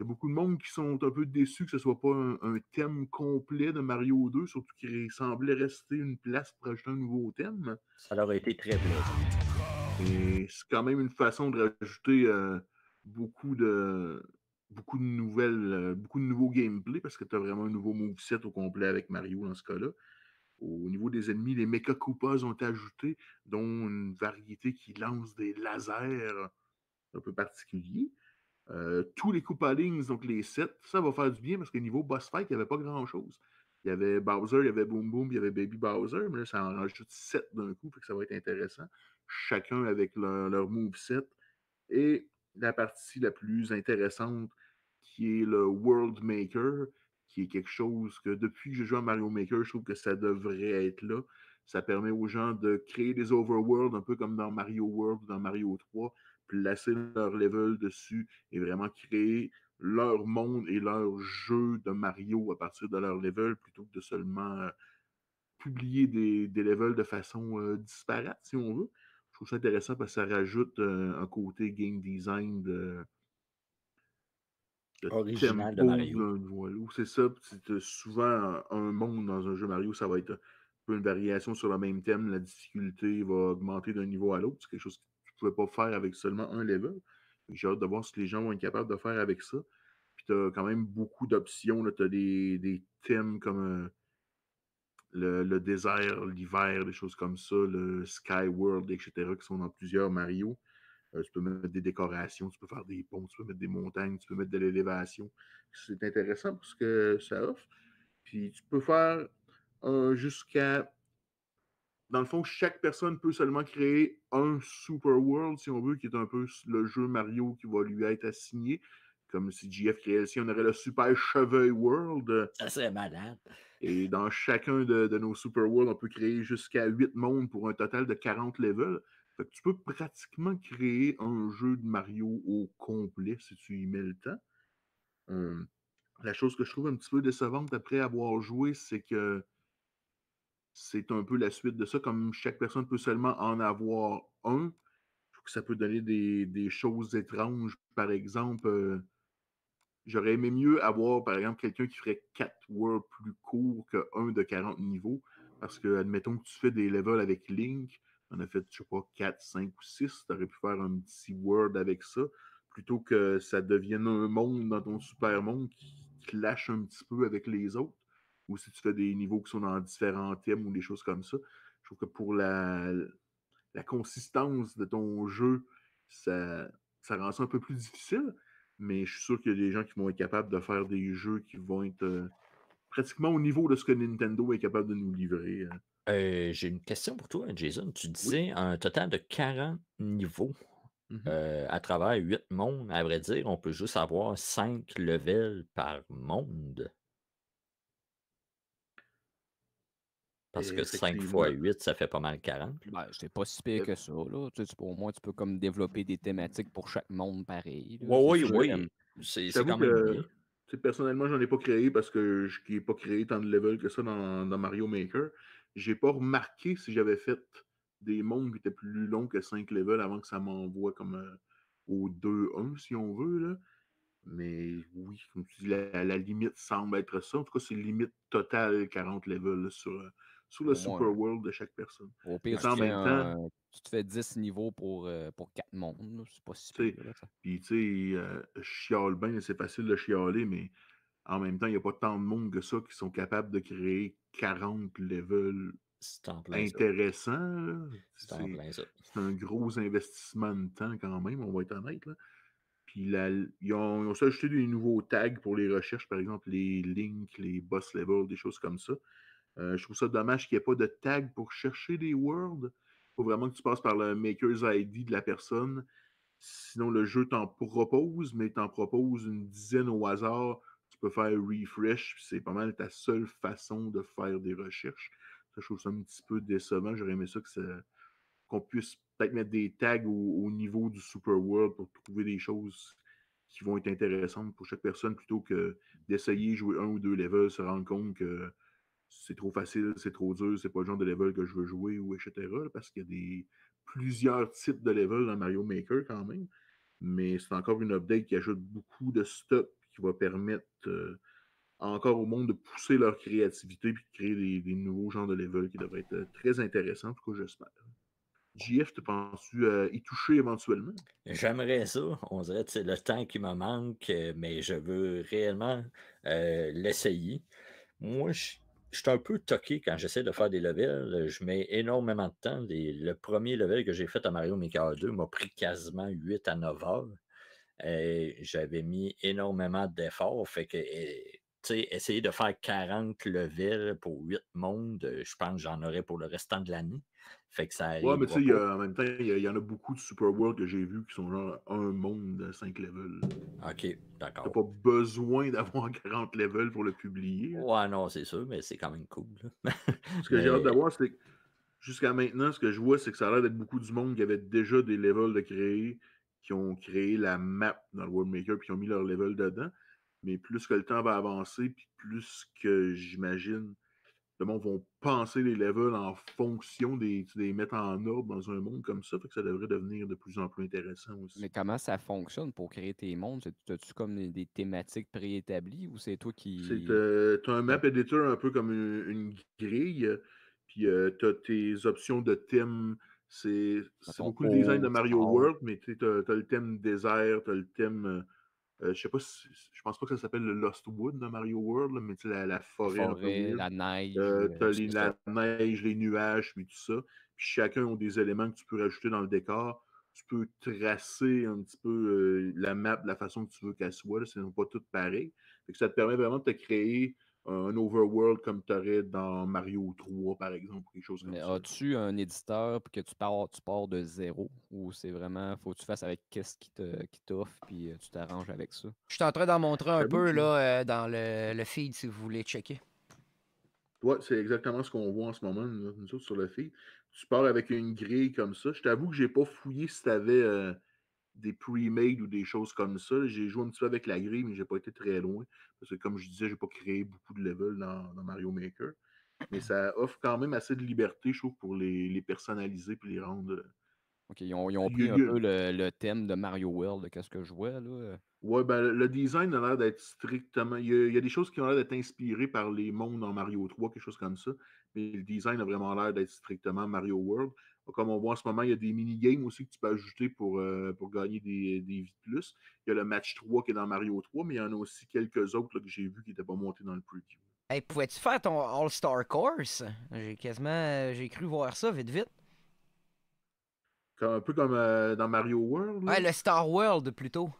il y a beaucoup de monde qui sont un peu déçus que ce ne soit pas un, thème complet de Mario 2, surtout qu'il semblait rester une place pour ajouter un nouveau thème. Ça leur a été très bien. Et c'est quand même une façon de rajouter euh, beaucoup de nouvelles, euh, beaucoup de nouveaux gameplay parce que tu as vraiment un nouveau moveset au complet avec Mario dans ce cas-là. Au niveau des ennemis, les Mecha Koopas ont été ajoutés, dont une variété qui lance des lasers euh, un peu particuliers. Euh, tous les coupes donc les 7, ça va faire du bien parce que niveau boss fight, il n'y avait pas grand-chose. Il y avait Bowser, il y avait Boom Boom, il y avait Baby Bowser, mais là, ça en rajoute 7 d'un coup, ça va être intéressant. Chacun avec leur, move set. Et la partie la plus intéressante, qui est le World Maker, qui est quelque chose que depuis que je joue à Mario Maker, je trouve que ça devrait être là. Ça permet aux gens de créer des overworlds, un peu comme dans Mario World, ou dans Mario 3, placer leur level dessus et vraiment créer leur monde et leur jeu de Mario à partir de leur level plutôt que de seulement euh, publier des, levels de façon euh, disparate, si on veut. Je trouve ça intéressant parce que ça rajoute euh, un côté game design de. Original de Mario. C'est ça. C'est souvent un monde dans un jeu Mario, ça va être un peu une variation sur le même thème. La difficulté va augmenter d'un niveau à l'autre. C'est quelque chose qui ne pouvais pas faire avec seulement un level. J'ai hâte de voir ce que les gens vont être capables de faire avec ça. Puis tu as quand même beaucoup d'options. Tu as des, thèmes comme euh, le, désert, l'hiver, des choses comme ça, le Sky World, etc., qui sont dans plusieurs Mario. Euh, tu peux mettre des décorations, tu peux faire des ponts, tu peux mettre des montagnes, tu peux mettre de l'élévation. C'est intéressant parce que ça offre. Puis tu peux faire jusqu'à dans le fond, chaque personne peut seulement créer un Super World, si on veut, qui est un peu le jeu Mario qui va lui être assigné. Comme si JF créait si on aurait le Super Cheveux World. Ça serait malade. Et dans chacun de, nos Super Worlds, on peut créer jusqu'à 8 mondes pour un total de 40 levels. Fait tu peux pratiquement créer un jeu de Mario au complet si tu y mets le temps. Euh, la chose que je trouve un petit peu décevante après avoir joué, c'est que c'est un peu la suite de ça, comme chaque personne peut seulement en avoir un. que ça peut donner des, choses étranges. Par exemple, euh, j'aurais aimé mieux avoir, par exemple, quelqu'un qui ferait quatre worlds plus courts qu'un de 40 niveaux. Parce que, admettons que tu fais des levels avec Link, on a fait, je sais pas, 4, 5 ou 6, tu aurais pu faire un petit world avec ça, plutôt que ça devienne un monde dans ton super monde qui clash un petit peu avec les autres ou si tu fais des niveaux qui sont dans différents thèmes ou des choses comme ça. Je trouve que pour la, consistance de ton jeu, ça, rend ça un peu plus difficile. Mais je suis sûr qu'il y a des gens qui vont être capables de faire des jeux qui vont être euh, pratiquement au niveau de ce que Nintendo est capable de nous livrer. Euh. Euh, j'ai une question pour toi, Jason. Tu disais un total de 40 niveaux mmh à travers 8 mondes. À vrai dire, on peut juste avoir 5 levels par monde. Parce que 5 x 8, ça fait pas mal 40. Ben, c'est pas si pire que ça. Là. Tu au moins, tu peux comme développer des thématiques pour chaque monde pareil. oui, oui, C'est quand même que, euh, Personnellement, j'en ai pas créé parce que je n'ai pas créé tant de levels que ça dans, dans Mario Maker. J'ai pas remarqué si j'avais fait des mondes qui étaient plus longs que 5 levels avant que ça m'envoie comme euh, au 2-1, si on veut. Mais oui, comme tu dis, la, limite semble être ça. En tout cas, c'est limite totale 40 levels sur euh, sous le Super World de chaque personne. tu, en même temps, tu te fais 10 niveaux pour, euh, pour 4 mondes. C'est pas si Puis, tu sais, euh, chiale bien, c'est facile de chialer, mais en même temps, il n'y a pas tant de monde que ça qui sont capables de créer 40 levels intéressants. C'est un gros investissement de temps quand même, on va être honnête. Là. Puis ils ont, ils ajouté des nouveaux tags pour les recherches, par exemple les links, les boss levels, des choses comme ça. Euh, je trouve ça dommage qu'il n'y ait pas de tag pour chercher des worlds. Il faut vraiment que tu passes par le Maker's ID de la personne. Sinon, le jeu t'en propose, mais t'en propose une dizaine au hasard. Tu peux faire refresh, c'est pas mal ta seule façon de faire des recherches. Ça, je trouve ça un petit peu décevant. J'aurais aimé ça qu'on puisse peut-être mettre des tags au, niveau du Super World pour trouver des choses qui vont être intéressantes pour chaque personne plutôt que d'essayer jouer un ou deux levels, se rendre compte que c'est trop facile, c'est trop dur, c'est pas le genre de level que je veux jouer, ou etc. parce qu'il y a des, [LAUGHS] plusieurs types de level dans Mario Maker quand même. Mais c'est encore une update qui ajoute beaucoup de stuff qui va permettre euh, encore au monde de pousser leur créativité et de créer des, nouveaux genres de level qui devraient être euh, très intéressants, en tout cas j'espère. JF, te penses-tu euh, y toucher éventuellement? J'aimerais ça. On dirait que c'est le temps qui me manque, mais je veux réellement l'essayer. Moi, je je suis un peu toqué quand j'essaie de faire des levels. Je mets énormément de temps. le premier level que j'ai fait à Mario Maker 2 m'a pris quasiment 8 à 9 heures. J'avais mis énormément d'efforts. Fait que, eh, sais, essayer de faire 40 levels pour 8 mondes, je pense que j'en aurais pour le restant de l'année. Fait ça ouais, mais tu sais, en même temps, il y, en a beaucoup de Super World que j'ai vu qui sont genre un monde de 5 levels. Ok, d'accord. T'as pas besoin d'avoir 40 [LAUGHS] levels pour le publier. Ouais, non, c'est sûr, mais c'est quand même cool. [LAUGHS] ce que j'ai hâte d'avoir, c'est que jusqu'à maintenant, ce que je vois, c'est que ça a l'air d'être beaucoup du monde qui avait déjà des levels de créer, qui ont créé la map dans le World Maker, puis qui ont mis leurs levels dedans. Mais plus que le temps va avancer, puis plus que j'imagine le monde vont penser les levels en fonction des. Tu les mettre en ordre dans un monde comme ça. Fait que ça devrait devenir de plus en plus intéressant aussi. Mais comment ça fonctionne pour créer tes mondes? As-tu comme des, thématiques préétablies ou c'est toi qui. Tu euh, as un map editor un peu comme une, grille. Puis euh, tu as tes options de thème. C'est beaucoup le design de Mario World, mais tu as, le thème désert, tu as le thème. Euh, euh, je ne sais pas si, je pense pas que ça s'appelle le Lost Wood dans Mario World, mais tu la, la forêt. la neige. Euh, euh, les, la neige, les nuages, puis tout ça. Puis chacun a des éléments que tu peux rajouter dans le décor tu peux tracer un petit peu la map de la façon que tu veux qu'elle soit. C'est pas tout pareil. ça te permet vraiment de te créer un overworld comme tu aurais dans Mario 3, par exemple, quelque chose comme ça. As-tu un éditeur que tu pars, de zéro ou c'est vraiment, faut que tu fasses avec qu'est-ce qui, te, t'offre puis euh, tu t'arranges avec ça? Je suis en train d'en montrer un peu là, euh, dans le, feed si vous voulez checker. Toi c'est exactement ce qu'on voit en ce moment, nous autres, sur le feed. Tu pars avec une grille comme ça. Je t'avoue que j'ai pas fouillé si tu avais. Euh, des pre-made ou des choses comme ça. J'ai joué un petit peu avec la grille, mais je n'ai pas été très loin. Parce que, comme je disais, je n'ai pas créé beaucoup de levels dans, Mario Maker. Mais mmh. ça offre quand même assez de liberté, je trouve, pour les, personnaliser et les rendre. Euh, OK, ils ont, pris un peu le, thème de Mario World, qu'est-ce que je vois là? Oui, ben le design a l'air d'être strictement. Il y, a, des choses qui ont l'air d'être inspirées par les mondes en Mario 3, quelque chose comme ça. Mais le design a vraiment l'air d'être strictement Mario World. Comme on voit en ce moment, il y a des mini-games aussi que tu peux ajouter pour, euh, gagner euh, des, vies de plus. Il y a le match 3 qui est dans Mario 3, mais il y en a aussi quelques autres que j'ai vus qui n'étaient pas montés dans le preview. Et pouvais-tu faire ton All-Star Course? J'ai quasiment. Euh, j'ai cru voir ça vite vite. un peu comme dans Mario World. Ouais, le Star World plutôt.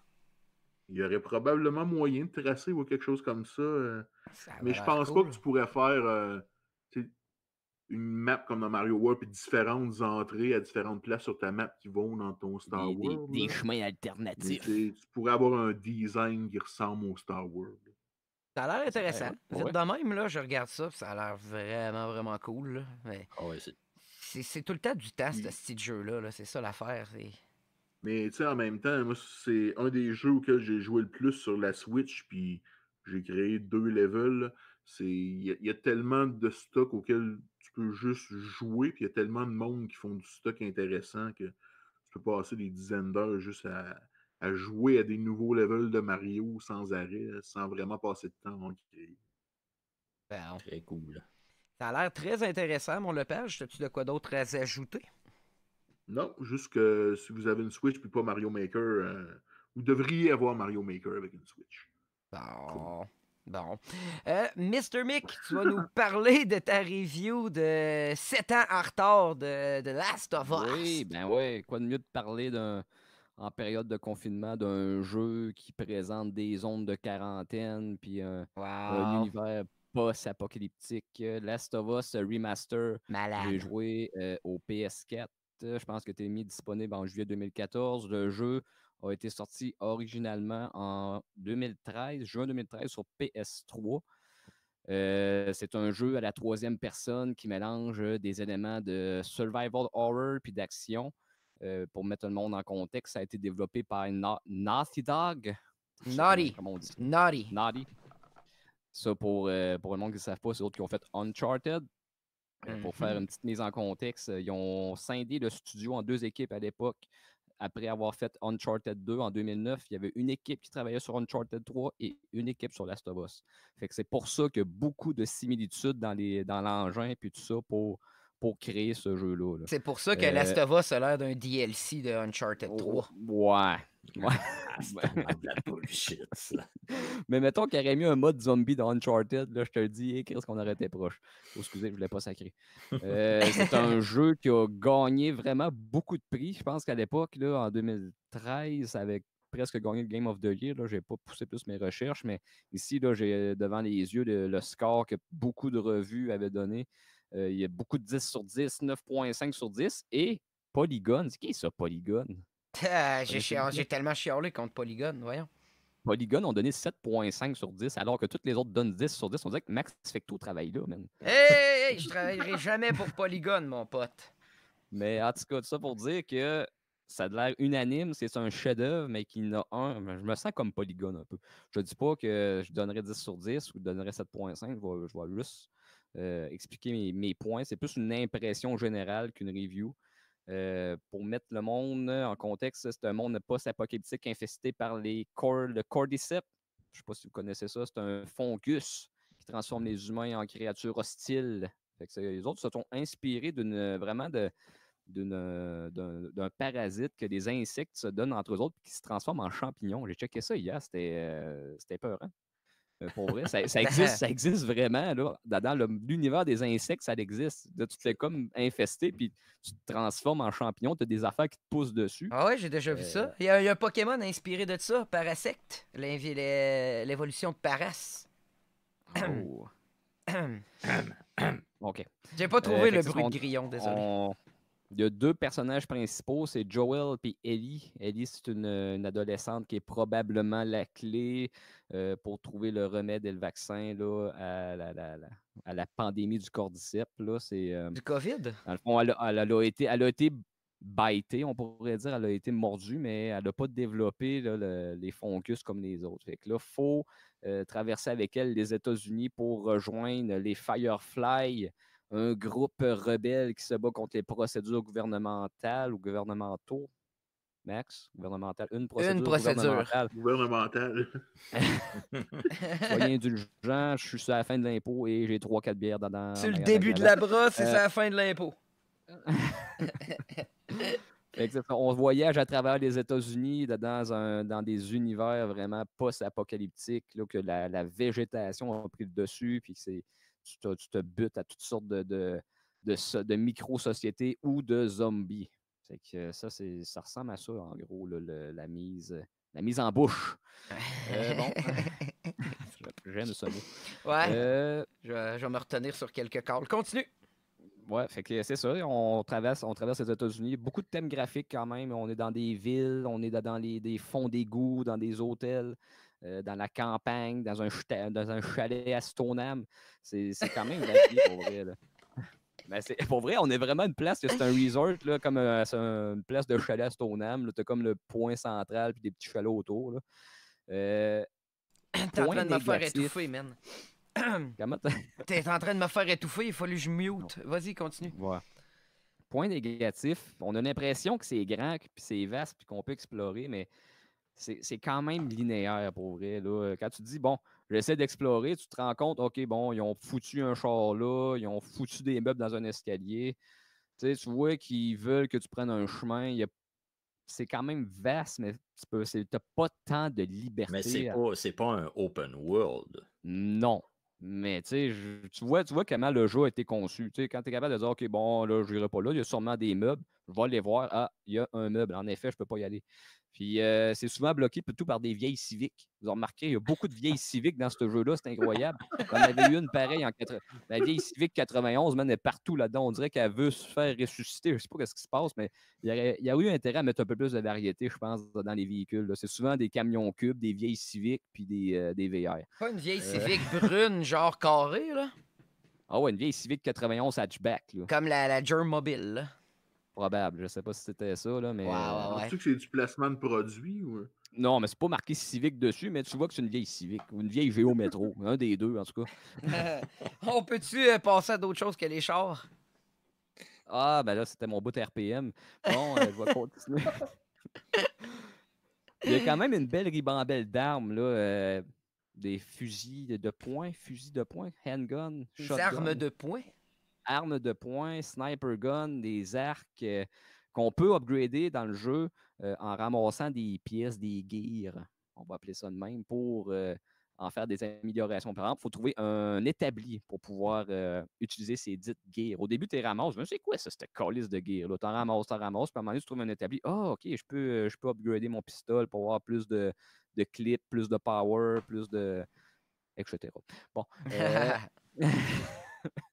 Il y aurait probablement moyen de tracer ou quelque chose comme ça. mais je pense pas que tu pourrais faire une map comme dans Mario World, puis différentes entrées à différentes places sur ta map qui vont dans ton Star des, World. Des, chemins alternatifs. tu pourrais avoir un design qui ressemble au Star World. Ça a l'air intéressant. de même, là, je regarde ça, ça a l'air vraiment, vraiment cool. Ah c'est tout le temps du tas, ce type de jeu-là. c'est ça l'affaire. Mais tu sais, en même temps, c'est un des jeux auxquels j'ai joué le plus sur la Switch, puis j'ai créé deux levels. Il y, a tellement de stock auxquels tu peux juste jouer, puis il y a tellement de monde qui font du stock intéressant que tu peux passer des dizaines d'heures juste à, jouer à des nouveaux levels de Mario sans arrêt, sans vraiment passer de temps. Donc, ben, Très cool. Ça a l'air très intéressant, mon Lepage. As-tu de quoi d'autre à ajouter? Non, juste que si vous avez une Switch puis pas Mario Maker, euh, vous devriez avoir Mario Maker avec une Switch. Bon. Bon. Euh, Mr. Mick, tu vas nous parler de ta review de 7 ans en retard de, Last of Us. Oui, ben oui. Quoi de mieux de parler d'un en période de confinement d'un jeu qui présente des zones de quarantaine puis un, univers post-apocalyptique. Last of Us Remaster. Malade. joué euh, au PS4. Je pense que tu es mis disponible en juillet 2014. Le jeu a été sorti originalement en 2013, juin 2013 sur PS3. Euh, c'est un jeu à la troisième personne qui mélange euh, des éléments de survival horror puis d'action. Euh, pour mettre le monde en contexte, ça a été développé par Naughty Dog. Naughty. on dit. Naughty. Naughty. Ça, pour, pour le monde qui ne savent pas, c'est qui ont fait Uncharted. Pour faire mm-hmm. une petite mise en contexte, ils ont scindé le studio en deux équipes à l'époque après avoir fait Uncharted 2 en 2009, il y avait une équipe qui travaillait sur Uncharted 3 et une équipe sur Last of Us. Fait que c'est pour ça qu'il y a beaucoup de similitudes dans, les, dans l'engin et tout ça pour pour créer ce jeu-là. C'est pour ça que euh, Last of Us a l'air d'un DLC de Uncharted 3. ouais. [LAUGHS] ouais. [LAUGHS] Mais mettons qu'il y aurait mis un mode zombie dans Uncharted, je te dis, qu'est-ce qu'on aurait été proche. Oh, excusez, je voulais pas sacrer. Euh, [LAUGHS] c'est un jeu qui a gagné vraiment beaucoup de prix. Je pense qu'à l'époque, là, en 2013, avec presque gagné le Game of the Year. Je n'ai pas poussé plus mes recherches, mais ici, j'ai euh, devant les yeux le, score que beaucoup de revues avaient donné il y a beaucoup de 10 sur 10, 9.5 sur 10. Et Polygon, c'est qui ça, Polygon? Ah, j'ai tellement chialé contre Polygon, voyons. Polygon ont donné 7.5 sur 10, alors que toutes les autres donnent 10 sur 10. On dirait que Max Fecto travaille là, man. Hé, hey, hey, je travaillerai jamais pour Polygon, mon pote. Mais en tout cas, tout ça pour dire que ça a l'air unanime, c'est un chef-d'œuvre, mais qu'il en a un. Ben, je me sens comme Polygon un peu. Je dis pas que je donnerais 10 sur 10 ou je donnerais 7.5, je, vois juste euh, expliquer mes, points. C'est plus une impression générale qu'une review. Euh, pour mettre le monde en contexte, c'est un monde post-apocalyptique infesté par les le cordyceps. Je ne sais pas si vous connaissez ça, c'est un fungus qui transforme les humains en créatures hostiles. les autres se sont inspirés vraiment euh, d'un parasite que des insectes se donnent entre eux autres et qui se transforment en champignons. J'ai checké ça hier, c'était peur. Euh, pour vrai. Ça, [LAUGHS] existe, ça existe vraiment. Là. Dans l'univers des insectes, ça existe. tu te fais comme infester, puis tu te transformes en champignon. Tu as des affaires qui te poussent dessus. Ah oui, j'ai déjà vu ça. Euh, il y, a, un Pokémon inspiré de ça, Parasect, l'évolution de Paras. Oh. [CLEARS THROAT] [COUGHS] OK. J'ai pas euh, trouvé le bruit de grillon, désolé. Il y a deux personnages principaux, c'est Joel et Ellie. Ellie, c'est une, adolescente qui est probablement la clé euh, pour trouver le remède et le vaccin à, la, pandémie du cordyceps. C'est, euh, du COVID? Dans le fond, elle, a été, elle on pourrait dire. Elle a été mordue, mais elle n'a pas développé les foncus comme les autres. Fait que là, il faut euh, traverser avec elle les États-Unis pour rejoindre les Firefly un groupe euh, rebelle qui se bat contre les procédures gouvernementales ou gouvernementaux. Max, gouvernemental. une procédure, une procédure. gouvernementale. [LAUGHS] Soyez je suis sur la fin de l'impôt et j'ai trois quatre bières dedans. C'est le début de la brosse, euh, c'est la fin de l'impôt. [LAUGHS] On voyage à travers les États-Unis dans, dans des univers vraiment post-apocalyptiques, que la, végétation a pris le dessus, puis c'est tu te, butes à toutes sortes de, de, micro-sociétés ou de zombies. c'est que ça, ça ressemble à ça, en gros, la, mise, la mise en bouche. Euh, bon. J'aime ce mot. Je, vais me retenir sur quelques calls. Continue. Ouais, c'est ça. On traverse, on traverse les États-Unis. Beaucoup de thèmes graphiques quand même. On est dans des villes, on est dans les, des fonds d'égouts, dans des hôtels. Euh, dans la campagne, dans un, dans un chalet à Stoneham. C'est quand même la [LAUGHS] vie pour vrai. Ben, pour vrai, on est vraiment une place, c'est un resort, là, comme euh, une place de chalet à Stoneham. Tu comme le point central puis des petits chalets autour. Euh, [CLEARS THROAT] T'es en train de me faire étouffer, man. [CLEARS THROAT] [CLEARS THROAT] T'es en train de me faire étouffer, il fallu que je mute. Vas-y, continue. Point négatif, on a l'impression que c'est grand, puis c'est vaste, puis qu'on peut explorer, mais c'est quand même linéaire pour vrai. Là. Quand tu dis, bon, j'essaie d'explorer, tu te rends compte, OK, bon, ils ont foutu un char là, ils ont foutu des meubles dans un escalier. Tu, vois qu'ils veulent que tu prennes un chemin. C'est quand même vaste, mais tu n'as pas tant de liberté. Mais c'est n'est pas, un open world. Non. Mais tu, vois, tu vois comment le jeu a été conçu. quand tu es capable de dire, OK, bon, là, je n'irai pas là, il y a sûrement des meubles, je vais aller voir. Ah, il y a un meuble. En effet, je ne peux pas y aller. Puis euh, c'est souvent bloqué plutôt par des vieilles civiques. Vous avez remarqué, il y a beaucoup de vieilles civiques dans ce jeu-là, c'est incroyable. On avait eu une pareille en La vieille civique 91, man, est partout là-dedans. On dirait qu'elle veut se faire ressusciter. Je ne sais pas ce qui se passe, mais il y, a, eu intérêt à mettre un peu plus de variété, je pense, dans les véhicules. C'est souvent des camions cubes, des vieilles civiques, puis des, euh, VR. Pas une vieille euh. civique brune, genre carrée, là? Ah ouais, une vieille civique 91 hatchback. Là. Comme la, la là probable. Je sais pas si c'était ça, là, mais. Euh, que c'est du placement de produit ou. Euh? Non, mais c'est pas marqué civique dessus, mais tu vois que c'est une vieille civique, ou une vieille géométro, [LAUGHS] un des deux, en tout cas. [LAUGHS] on peut-tu euh, passer à d'autres choses que les chars? Ah, ben là, c'était mon bout RPM. Bon, je vais continuer. [LAUGHS] Il y a quand même une belle ribambelle d'armes, là. des fusils de poing, fusils de poing, handgun, Des armes de poing? armes de poing, sniper gun, des arcs euh, qu'on peut upgrader dans le jeu euh, en ramassant des pièces, des gears, on va appeler ça de même, pour euh, en faire des améliorations. Par exemple, il faut trouver un établi pour pouvoir utiliser ces dites gears. Au début, tu ramasses. Je c'est quoi ça, cette colisse de gears? Tu en ramasses, tu en ramasses. Puis à un moment donné, tu trouves un établi. Ah, OK, je peux, je peux upgrader mon pistole pour avoir plus de, de clips, plus de power, plus de. etc. Bon. [LAUGHS] [LAUGHS]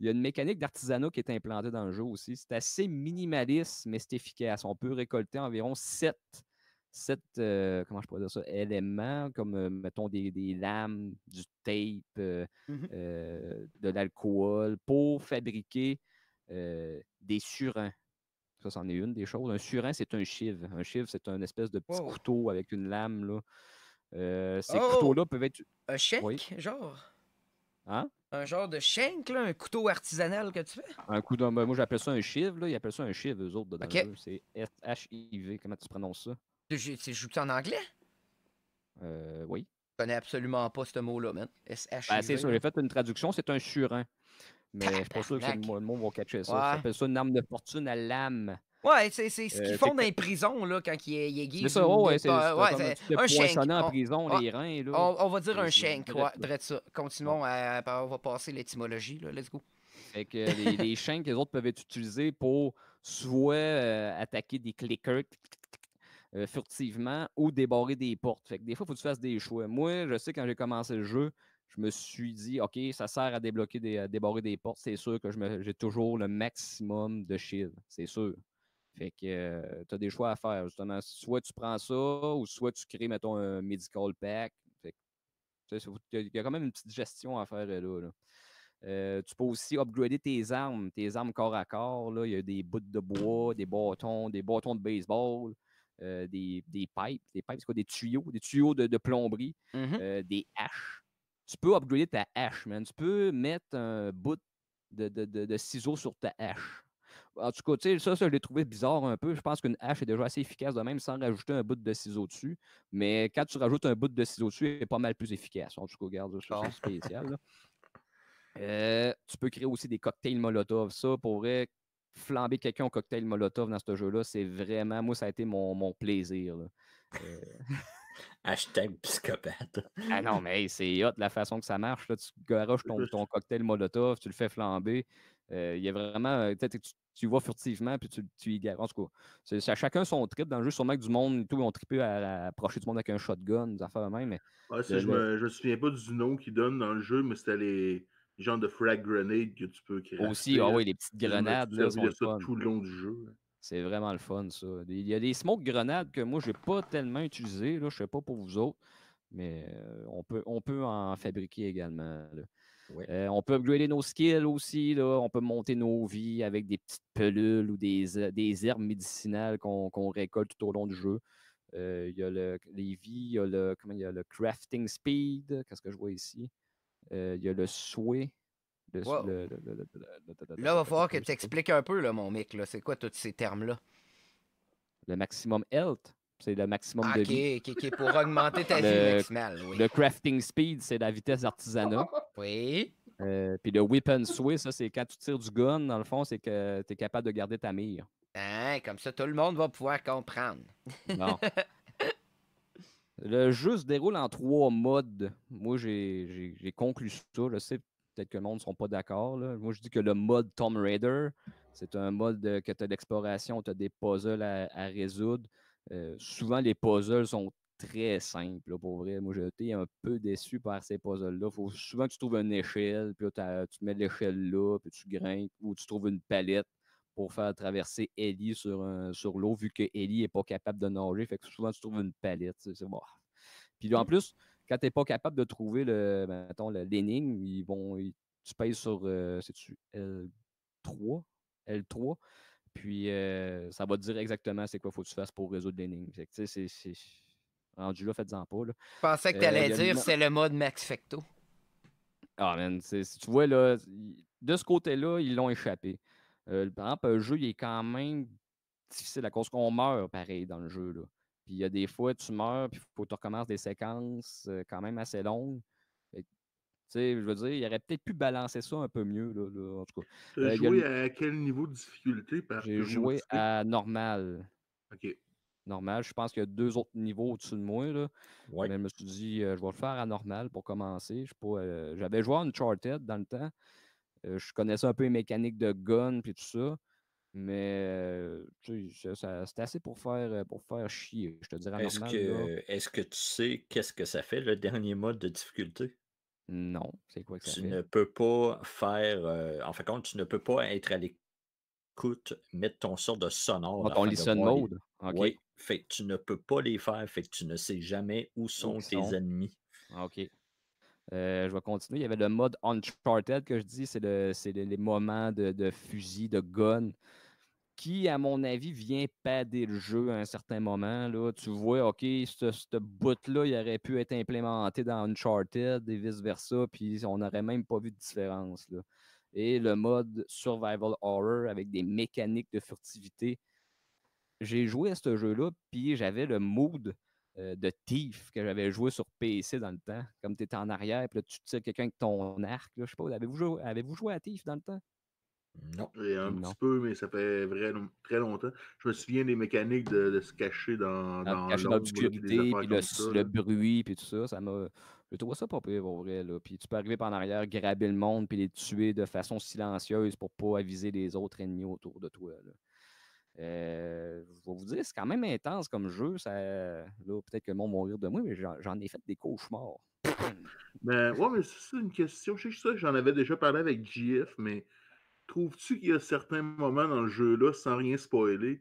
Il y a une mécanique d'artisanat qui est implantée dans le jeu aussi. C'est assez minimaliste, mais c'est efficace. On peut récolter environ sept 7 euh, comment je pourrais dire ça, éléments, comme, euh, mettons, des, lames, du tape, euh, mmh de l'alcool, pour fabriquer des surins. Ça, c'en est une des choses. Un surin, c'est un chiv. Un chiv, c'est un espèce de petit couteau avec une lame. Là. ces oh! couteaux-là peuvent être. Un chèque, genre. Hein? Un genre de shank, là, un couteau artisanal que tu fais? Un coup ben, Moi, j'appelle ça un shiv, là. Ils appellent ça un shiv, eux autres, dedans. C'est S-H-I-V. Comment tu prononces ça? Tu joues-tu en anglais? Euh, oui. Je connais absolument pas ce mot-là, man. S-H-I-V. Ben, c'est ça. J'ai fait une traduction. C'est un surin. Mais je suis pas sûr que le mot va catcher ça. Ça s'appelle ça une arme de fortune à lame. Ouais, c'est ce qu'ils euh, font dans les prisons là, quand il est C'est ça, ouais, c'est un en prison, les reins. On, va dire un shank, ouais, ça. Continuons, on va passer l'étymologie, là. let's go. Fait que les, [LAUGHS] shanks, les autres peuvent être utilisés pour soit euh, attaquer des clickers euh, furtivement ou débarrer des portes. Fait que des fois, il faut que tu fasses des choix. Moi, je sais, quand j'ai commencé le jeu, je me suis dit, OK, ça sert à débloquer, des, déborder des portes. C'est sûr que j'ai toujours le maximum de shield. C'est sûr. Fait que euh, tu as des choix à faire, justement. Soit tu prends ça, ou soit tu crées, mettons, un medical pack. Il y a quand même une petite gestion à faire là. Euh, tu peux aussi upgrader tes armes, tes armes corps à corps. Là. Il y a des bouts de bois, des bâtons, des bâtons de baseball, euh, des, pipes, des pipes, c'est quoi, des tuyaux, des tuyaux de, plomberie, mm-hmm. des haches. Tu peux upgrader ta hache, man. Tu peux mettre un bout de, de, de ciseaux sur ta hache. En tout cas, ça, ça, je l'ai trouvé bizarre un peu. Je pense qu'une hache est déjà assez efficace de même sans rajouter un bout de ciseau dessus. Mais quand tu rajoutes un bout de ciseau dessus, elle est pas mal plus efficace. En tout cas, regarde, c'est spécial. Euh, tu peux créer aussi des cocktails Molotov. Ça, pourrait flamber quelqu'un au cocktail Molotov dans ce jeu-là, c'est vraiment, moi, ça a été mon, plaisir. Euh... [LAUGHS] Hashtag psychopathe. ah non, mais c'est hot la façon que ça marche. Là. Tu garoches ton, cocktail Molotov, tu le fais flamber. Euh, il y a vraiment. peut-être Tu, tu vois furtivement, puis tu, tu y En tout cas, c'est, à chacun son trip. Dans le jeu, sûrement que du monde et tout, ils ont trippé à, l'approcher du monde avec un shotgun, des affaires même. Mais, je, me, me souviens pas du nom qu'ils donnent dans le jeu, mais c'était les genres de frag grenade que tu peux créer. Aussi, ah euh, oui, les petites grenades. tout le long du jeu. Hein. C'est vraiment le fun, ça. Il y a des smoke grenades que moi, je n'ai pas tellement utilisées. Je ne sais pas pour vous autres, mais euh, on peut, on peut en fabriquer également on peut upgrader nos skills aussi. Là. On peut monter nos vies avec des petites pelules ou des, herbes médicinales qu'on récolte tout au long du jeu. Il y a les vies, il y, a le, crafting speed, qu'est-ce que je vois ici. Il y a le souhait. là, il va falloir que tu expliques un peu là, mon mec, C'est quoi tous ces termes-là? Le maximum health. C'est le maximum de qui Qui est pour augmenter ta [LAUGHS] le, vie maximale. Le crafting speed, c'est la vitesse d'artisanat. [LAUGHS] Oui. Euh, puis le weapon switch, ça, c'est quand tu tires du gun, dans le fond, c'est que tu es capable de garder ta mire. Hein, comme ça, tout le monde va pouvoir comprendre. Non. [LAUGHS] le jeu se déroule en trois modes. Moi, j'ai conclu ça. Je sais peut-être que le monde ne sera pas d'accord. Moi, je dis que le mode Tomb Raider, c'est un mode que tu as d'exploration, tu as des puzzles à résoudre. Euh, souvent, les puzzles sont très simples, pour vrai. Moi, j'étais un peu déçu par ces puzzles-là. faut souvent que tu trouves une échelle, puis tu mets l'échelle là, puis tu grimpes, ou tu trouves une palette pour faire traverser Ellie sur, sur l'eau, vu que Ellie n'est pas capable de nager. Fait que souvent, tu trouves une palette. Puis là, en plus, quand tu n'es pas capable de trouver le, l'énigme, ils vont, tu payes sur, L3? Euh, L3. Puis euh, ça va te dire exactement c'est quoi faut que tu fasses pour résoudre l'énigme. c'est. Rendu là, faites-en pas. Je pensais que tu allais euh, dire c'est le mode Max Fecto. Ah, man, tu vois, là, de ce côté-là, ils l'ont échappé. Euh, par exemple, un jeu, il est quand même difficile à cause qu'on meurt pareil dans le jeu. Puis il y a des fois, tu meurs, puis faut que tu recommences des séquences quand même assez longues sais, je veux dire, il aurait peut-être pu balancer ça un peu mieux. Là, en tout cas. Tu as euh, joué à quel niveau de difficulté J'ai joué à normal. OK. Normal. Je pense qu'il y a deux autres niveaux au-dessus de moi. Là. Ouais. Mais je me suis dit, euh, je vais le faire à normal pour commencer. Euh, j'avais joué à Uncharted dans le temps. je connaissais un peu les mécaniques de gun et tout ça. Mais c'est assez pour faire, pour faire chier, je te dirais. Est-ce que, est que, tu sais qu'est-ce que ça fait le dernier mode de difficulté? Non, c'est quoi que ça Tu ne peux pas faire. Euh, en en de compte, tu ne peux pas être à l'écoute, mettre ton sort de sonore. Ah, listen mode. Oui, fait tu ne peux pas les faire, fait que tu ne sais jamais où sont tes ennemis. Ah, OK. Euh, je vais continuer. Il y avait le mode Uncharted que je dis, c'est le, les moments de fusil, de gun qui, à mon avis, vient pader le jeu à un certain moment. Là. Tu vois, OK, ce, boot bout-là, il aurait pu être implémenté dans Uncharted et vice-versa, puis on n'aurait même pas vu de différence. Là. Et le mode Survival Horror avec des mécaniques de furtivité. J'ai joué à ce jeu-là, puis j'avais le mood euh, de Thief que j'avais joué sur PC dans le temps. Comme tu étais en arrière, puis tu tires quelqu'un avec ton arc. Là, je sais pas, avez-vous joué, avez joué à Thief dans le temps? Non. un petit peu, mais ça fait vrai, très longtemps. Je me souviens des mécaniques de, se cacher dans, dans, l'obscurité, puis le, bruit, puis tout ça. Ça m'a. Je trouve ça pas pire, pour vrai. Puis tu peux arriver par en arrière, graber le monde, puis les tuer de façon silencieuse pour pas aviser les autres ennemis autour de toi. Euh, je vais vous dire, c'est quand même intense comme jeu. peut-être que le monde va de moi, mais j'en ai fait des cauchemars. Mais ben, ouais, mais c'est une question. Je sais que j'en avais déjà parlé avec JF, mais trouves-tu qu'il y a certains moments dans le jeu-là, sans rien spoiler,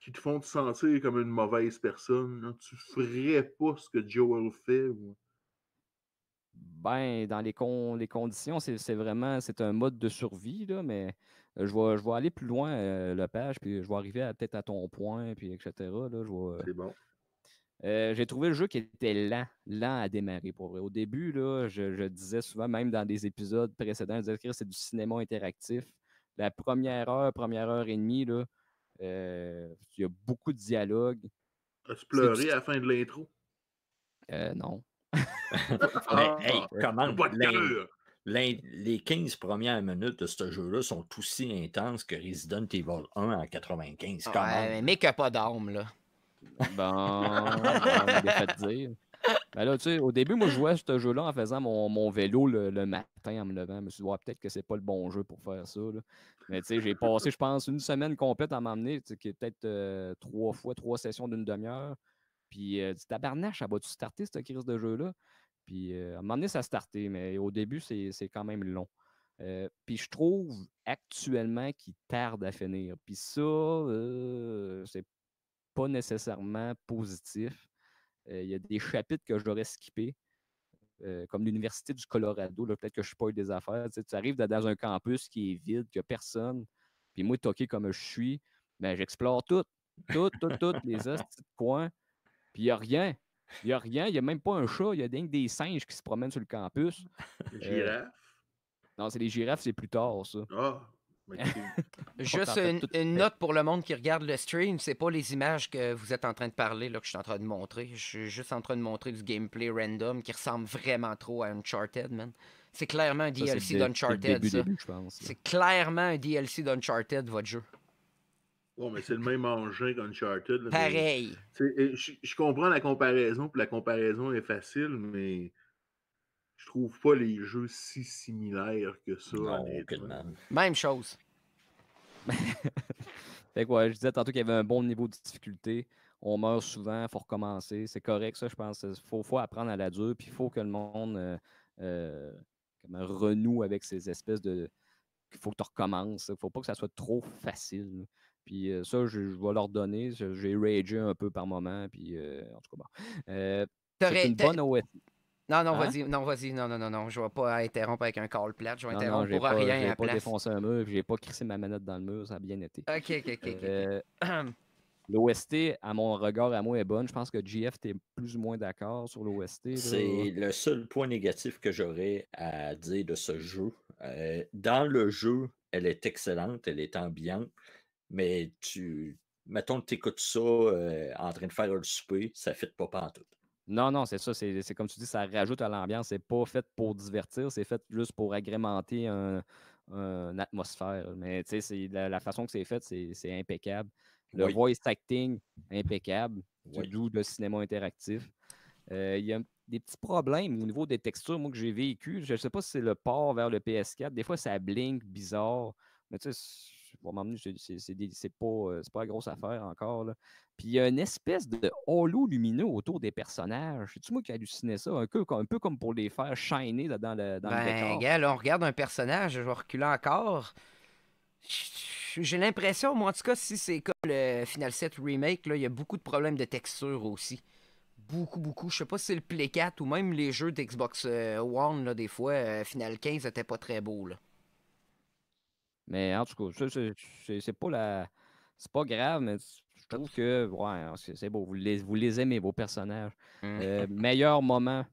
qui te font te sentir comme une mauvaise personne? Tu ferais pas ce que Joel fait? Ben, dans les, con les conditions, c'est vraiment c'est un mode de survie, là, mais euh, je vais, je aller plus loin, euh, Lepage, puis je vais arriver peut-être à ton point, puis etc. C'est bon. Euh, j'ai trouvé le jeu qui était lent, lent à démarrer pour Au début, là, je, disais souvent, même dans des épisodes précédents, je disais c'est du cinéma interactif. La première heure, première heure et demie, là, euh, il y a beaucoup de dialogues. As-tu pleuré à la fin de l'intro? Euh, non. [LAUGHS] Mais ah, hey, comment les 15 premières minutes de ce jeu-là sont aussi intenses que Resident Evil 1 en 95. Ah mais pas d'armes, là. Bon, ben, dire. Ben là, tu sais, au début, moi, je jouais à ce jeu-là en faisant mon, vélo le, matin en me levant. Je me suis dit, peut-être que c'est pas le bon jeu pour faire ça. Mais tu sais, j'ai passé, je pense, une semaine complète à m'emmener, qui est peut-être euh, trois fois, trois sessions d'une demi-heure. Puis, euh, tabarnache, ça va-tu starter, cette crise de jeu-là? Puis, euh, à un ça a starté, mais au début, c'est quand même long. Euh, puis je trouve actuellement qu'il tarde à finir. Puis ça, c'est pas nécessairement positif. Euh, il y a des chapitres que j'aurais skippés, euh, comme l'Université du Colorado. Peut-être que je suis pas eu des affaires. Tu, sais, arrives dans un campus qui est vide, qu'il n'y a personne. Puis moi, toqué comme je suis, ben, j'explore tout, tout, tout, tout, [LAUGHS] les autres petits Puis il n'y a rien. Il n'y a rien. Il n'y a même pas un chat. Il y a des singes qui se promènent sur le campus. [LAUGHS] Euh, girafes. non, c'est les girafes, c'est plus tard, ça. Ah! [LAUGHS] Juste une, note pour le monde qui regarde le stream, c'est pas les images que vous êtes en train de parler là, que je suis en train de montrer. Je suis juste en train de montrer du gameplay random qui ressemble vraiment trop à Uncharted, man. C'est clairement un DLC d'Uncharted, ça. C'est clairement un DLC d'Uncharted, votre jeu. Bon, mais c'est le même engin qu'Uncharted. Pareil. Je comprends la comparaison, puis la comparaison est facile, mais je trouve pas les jeux si similaires que ça. Même chose. [LAUGHS] fait que ouais, je disais tantôt qu'il y avait un bon niveau de difficulté. On meurt souvent, il faut recommencer. C'est correct, ça, je pense. Il faut, apprendre à la dure, puis il faut que le monde euh, euh, comme renoue avec ces espèces de. Il faut que tu recommences. Il faut pas que ça soit trop facile. Puis euh, ça, je, vais leur donner. J'ai réagi un peu par moment. Puis en tout cas, bon. une bonne OS. Non, non, hein? vas-y, non, vas-y, non, non, non, non, je vais pas interrompre avec un call plate, je vais interrompre pas, rien je ne place. pas défoncer un mur, j'ai pas crissé ma manette dans le mur, ça a bien été. Ok, ok, ok. Euh, [CLEARS THROAT] L'OST, à mon regard, à moi, est bonne. Je pense que GF, tu es plus ou moins d'accord sur l'OST. C'est le seul point négatif que j'aurais à dire de ce jeu. Euh, dans le jeu, elle est excellente, elle est ambiante, mais tu, mettons que tu écoutes ça euh, en train de faire le souper, ça ne fit pas partout. Non, non, c'est ça. C'est comme tu dis, ça rajoute à l'ambiance. C'est pas fait pour divertir, c'est fait juste pour agrémenter une atmosphère. Mais tu sais, la, façon que c'est fait, c'est impeccable. Le voice acting, impeccable. Oui. D'où le cinéma interactif. Euh, il y a des petits problèmes au niveau des textures, moi, que j'ai vécu. Je ne sais pas si c'est le port vers le PS4. Des fois, ça blink bizarre. Mais tu sais, c'est pas, euh, pas la grosse affaire encore. Là. Puis il y a une espèce de halo lumineux autour des personnages. C'est-tu moi qui hallucinais ça? Un peu, comme pour les faire shiner là, dans le, dans le ben, décor. Gars, on regarde un personnage, je vais reculer encore. J'ai l'impression, moi en tout cas, si c'est comme le Final 7 Remake, là, il y a beaucoup de problèmes de texture aussi. Beaucoup, beaucoup. Je sais pas si c'est le Play 4 ou même les jeux d'Xbox euh, One, des fois, euh, Final 15 n'était pas très beau Là. Mais en tout cas, c'est pas la. C'est pas grave, mais je trouve que ouais, c'est beau. Vous les, vous les aimez, vos personnages. Mmh. Euh, meilleur moment.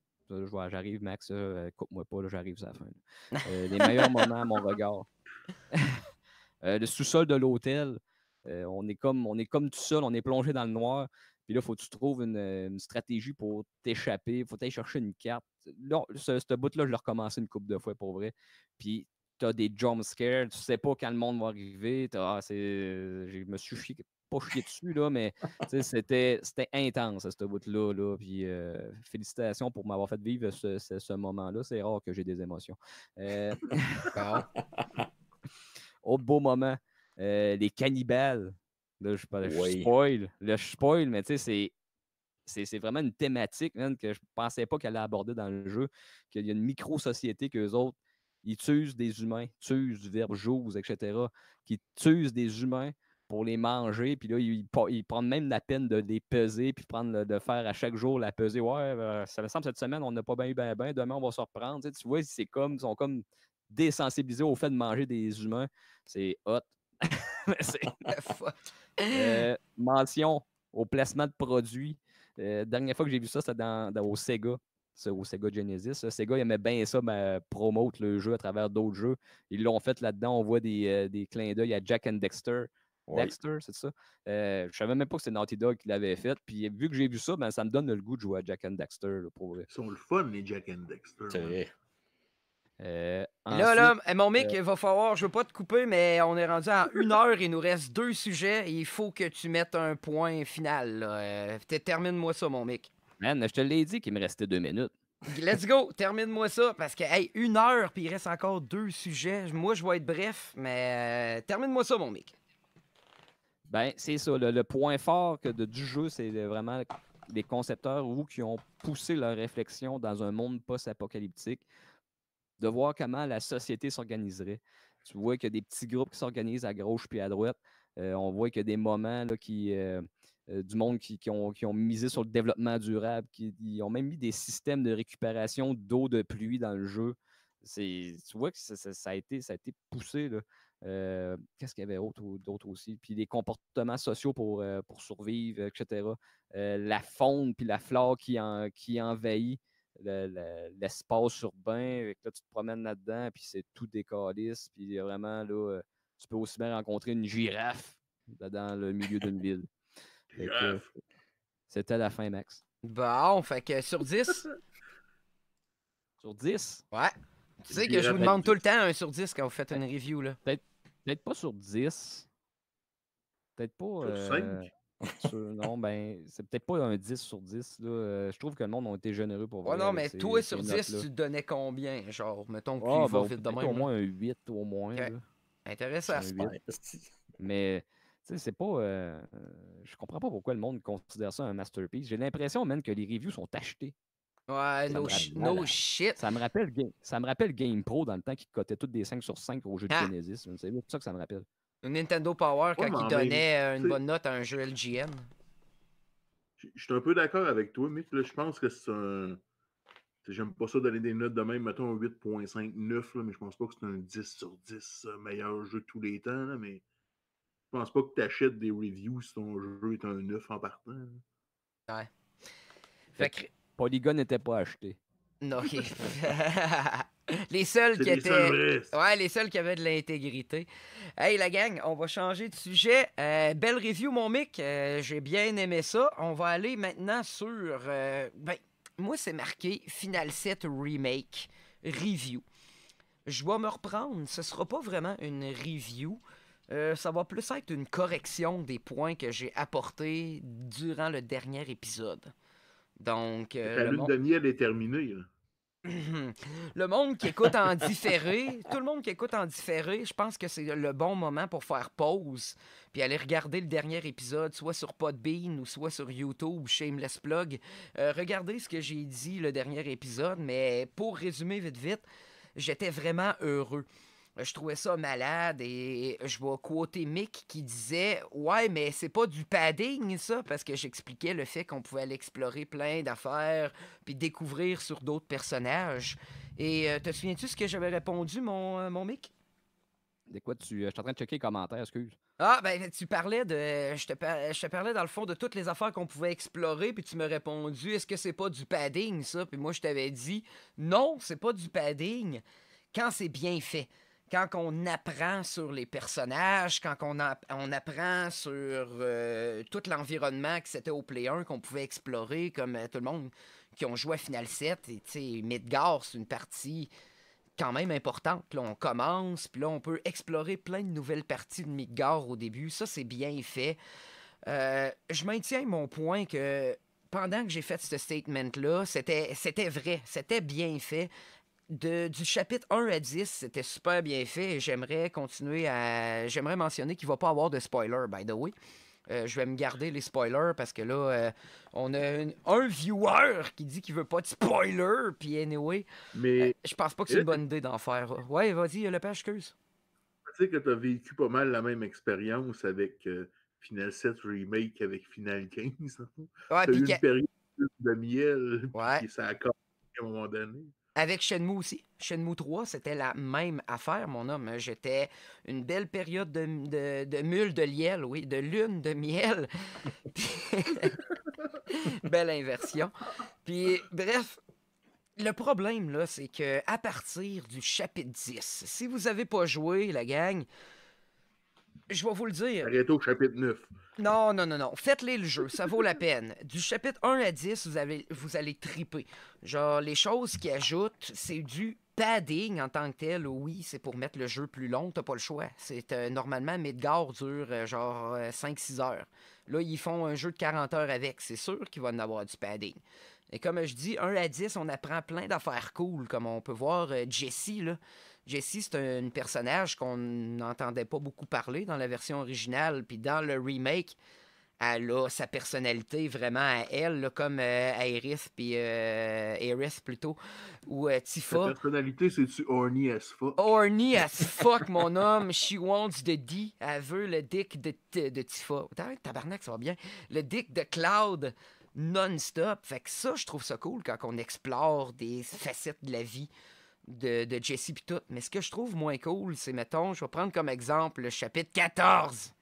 J'arrive, Max, euh, coupe-moi pas, j'arrive à la fin. Euh, les meilleurs moments à mon regard. [LAUGHS] le sous-sol de l'hôtel. on, est comme, on est comme tout seul, on est plongé dans le noir. Puis là, il faut que tu trouves une, stratégie pour t'échapper. Il faut aller chercher une carte. Là, ce, ce bout-là, je l'ai recommencé une coupe de fois pour vrai. Puis tu as des jump scares, tu sais pas quand le monde va arriver. Je ah, je me suis pas chié dessus, là, mais [LAUGHS] c'était intense cette ce bout-là. Euh, félicitations pour m'avoir fait vivre ce, moment-là. C'est rare que j'ai des émotions. Euh... [LAUGHS] Autre beau moment, euh, les cannibales. Là, je, parle, spoil. le spoil, mais c'est vraiment une thématique que je ne pensais pas qu'elle allait aborder dans le jeu, qu'il y a une micro-société qu'eux autres, ils tuent des humains, tuent du verbe j'ose, etc., qui tuent des humains pour les manger. Puis là, ils, prennent même la peine de les peser, puis prendre, de faire à chaque jour la pesée. Ouais, euh, ça me semble cette semaine, on n'a pas bien eu ben, demain, on va se reprendre. Tu, vois, c'est comme, ils sont comme désensibilisés au fait de manger des humains. C'est hot. [LAUGHS] c'est [LAUGHS] euh, mention au placement de produits. Euh, dernière fois que j'ai vu ça, c'était au Sega au Sega Genesis. Sega aimait bien ça, ben promote le jeu à travers d'autres jeux. Ils l'ont fait là-dedans. On voit des, euh, des clins d'œil à Jack and Dexter. Dexter, c'est ça. Euh, je savais même pas que c'était Naughty Dog qui l'avait fait. Puis vu que j'ai vu ça, ben, ça me donne le goût de jouer à Jack and Dexter. Ils sont le fun, les Jack and Dexter. Euh, là, là, mon mec, il va falloir, je veux pas te couper, mais on est rendu à une heure, il nous reste deux sujets il faut que tu mettes un point final. Termine-moi ça, mon mec je te l'ai dit qu'il me restait deux minutes. Let's go, termine-moi ça parce que hey, une heure puis il reste encore deux sujets. Moi, je vais être bref, mais euh, termine-moi ça, mon mec. Ben, c'est ça. Le, point fort que de, du jeu, c'est vraiment les concepteurs ou qui ont poussé leur réflexion dans un monde post-apocalyptique, de voir comment la société s'organiserait. Tu vois qu'il y a des petits groupes qui s'organisent à gauche puis à droite. Euh, on voit qu'il y a des moments qui, euh, euh, du monde qui, ont, misé sur le développement durable, qui ont même mis des systèmes de récupération d'eau de pluie dans le jeu. Tu vois que ça, a, été, poussé. Euh, qu'est-ce qu'il y avait d'autre aussi? Puis les comportements sociaux pour, euh, survivre, etc. la faune puis la flore qui, envahit l'espace urbain. là, tu te promènes là-dedans, puis c'est tout décaliste. Puis vraiment, là, tu peux aussi bien rencontrer une girafe dans le milieu d'une [LAUGHS] ville. C'était la fin, Max. on fait que sur 10. [LAUGHS] sur 10? Ouais. Tu sais que je vous demande tout le temps un sur 10 quand vous faites une review. là. Peut-être pas sur 10. Peut-être pas. Euh, [LAUGHS] sur, non, ben, c'est peut-être pas un 10 sur 10. Là. Euh, je trouve que le monde a été généreux pour voir. non, mais toi, sur 10, tu donnais combien Genre, mettons que tu ah, vas ben, vite Au moins un 8 au moins. Intéressant. ce Mais sais, c'est pas. Euh, je comprends pas pourquoi le monde considère ça un masterpiece. J'ai l'impression même que les reviews sont achetés. Ouais, no, shit. Ça me, rappelle, ça me rappelle Game Pro dans le temps qui cotait toutes des 5 sur 5 au jeu de ah! Genesis. C'est ça que ça me rappelle. Nintendo Power, quand il donnait euh, une bonne note à un jeu LGM. Je suis un peu d'accord avec toi, mais je pense que c'est un. J'aime pas ça donner des notes de même, mettons un 8.5, 9, mais je pense pas que c'est un 10 sur 10 euh, meilleur jeu de tous les temps. mais je pense pas que tu achètes des reviews si ton jeu est un 9 en partant. Ouais. Fait Polygon n'était pas acheté. Non, [LAUGHS] [LAUGHS] les seuls qui étaient. ouais, les seuls qui avaient de l'intégrité. Hey, la gang, on va changer de sujet. Euh, belle review, mon mic. Euh, j'ai bien aimé ça. On va aller maintenant sur. Euh, ben, moi, c'est marqué Final 7 Remake Review. Je dois me reprendre. Ce sera pas vraiment une review. Euh, ça va plus être une correction des points que j'ai apportés durant le dernier épisode. Donc, euh, la lune de miel est terminée. [LAUGHS] le monde qui écoute en différé, tout le monde qui écoute en différé, je pense que c'est le bon moment pour faire pause, puis aller regarder le dernier épisode, soit sur Podbean ou soit sur YouTube, Shameless Plug. Euh, regardez ce que j'ai dit le dernier épisode, mais pour résumer vite vite, j'étais vraiment heureux je trouvais ça malade et je vois quoter Mick qui disait Ouais, mais c'est pas du padding ça, parce que j'expliquais le fait qu'on pouvait aller explorer plein d'affaires puis découvrir sur d'autres personnages. Et euh, te souviens-tu ce que j'avais répondu, mon, euh, mon Mick De quoi tu. Euh, je suis en train de checker les commentaires, excuse. Ah, ben, tu parlais de. Je te, je te parlais dans le fond de toutes les affaires qu'on pouvait explorer, puis tu m'as répondu Est-ce que c'est pas du padding ça Puis moi, je t'avais dit Non, c'est pas du padding quand c'est bien fait quand on apprend sur les personnages, quand on, on apprend sur euh, tout l'environnement que c'était au Play 1 qu'on pouvait explorer, comme euh, tout le monde qui ont joué à Final 7, et Midgar, c'est une partie quand même importante. Là, on commence, puis là, on peut explorer plein de nouvelles parties de Midgar au début. Ça, c'est bien fait. Euh, je maintiens mon point que pendant que j'ai fait ce statement-là, c'était, c'était vrai, c'était bien fait du chapitre 1 à 10, c'était super bien fait. J'aimerais continuer à. J'aimerais mentionner qu'il va pas avoir de spoiler, by the way. Euh, je vais me garder les spoilers parce que là, euh, on a un viewer qui dit qu'il veut pas de spoiler, puis anyway. Mais. Euh, je pense pas que c'est une bonne idée d'en faire. Ouais, vas-y, le page, excuse. Tu sais que tu as vécu pas mal la même expérience avec Final 7 Remake avec Final 15. Hein? ouais, eu une période de miel, ouais. ça a à un moment donné. Avec Shenmue aussi. Shenmue 3, c'était la même affaire, mon homme. J'étais une belle période de, de mule de liel, oui, de lune de miel. [LAUGHS] belle inversion. Puis, bref, le problème, là, c'est que à partir du chapitre 10, si vous n'avez pas joué, la gang, je vais vous le dire. Arrêtez au chapitre 9. Non, non, non, non. Faites-les le jeu, ça vaut la peine. Du chapitre 1 à 10, vous, avez, vous allez triper. Genre, les choses qui ajoutent, c'est du padding en tant que tel. Oui, c'est pour mettre le jeu plus long, t'as pas le choix. C'est euh, Normalement, Midgard dure euh, genre 5-6 euh, heures. Là, ils font un jeu de 40 heures avec. C'est sûr qu'il va en avoir du padding. Et comme je dis, 1 à 10, on apprend plein d'affaires cool, comme on peut voir Jesse, là. Jessie, c'est un, personnage qu'on n'entendait pas beaucoup parler dans la version originale. Puis dans le remake, elle a sa personnalité vraiment à elle, comme Iris, euh, puis Iris euh, plutôt, ou euh, Tifa. Sa personnalité, c'est-tu horny as fuck? Horny as [LAUGHS] fuck, mon homme. She wants the D. Elle veut le dick de, de Tifa. Tabarnak, ça va bien. Le dick de Cloud non-stop. Fait que ça, je trouve ça cool quand on explore des facettes de la vie de, Jesse Mais ce que je trouve moins cool, c'est, mettons, je vais prendre comme exemple le chapitre 14.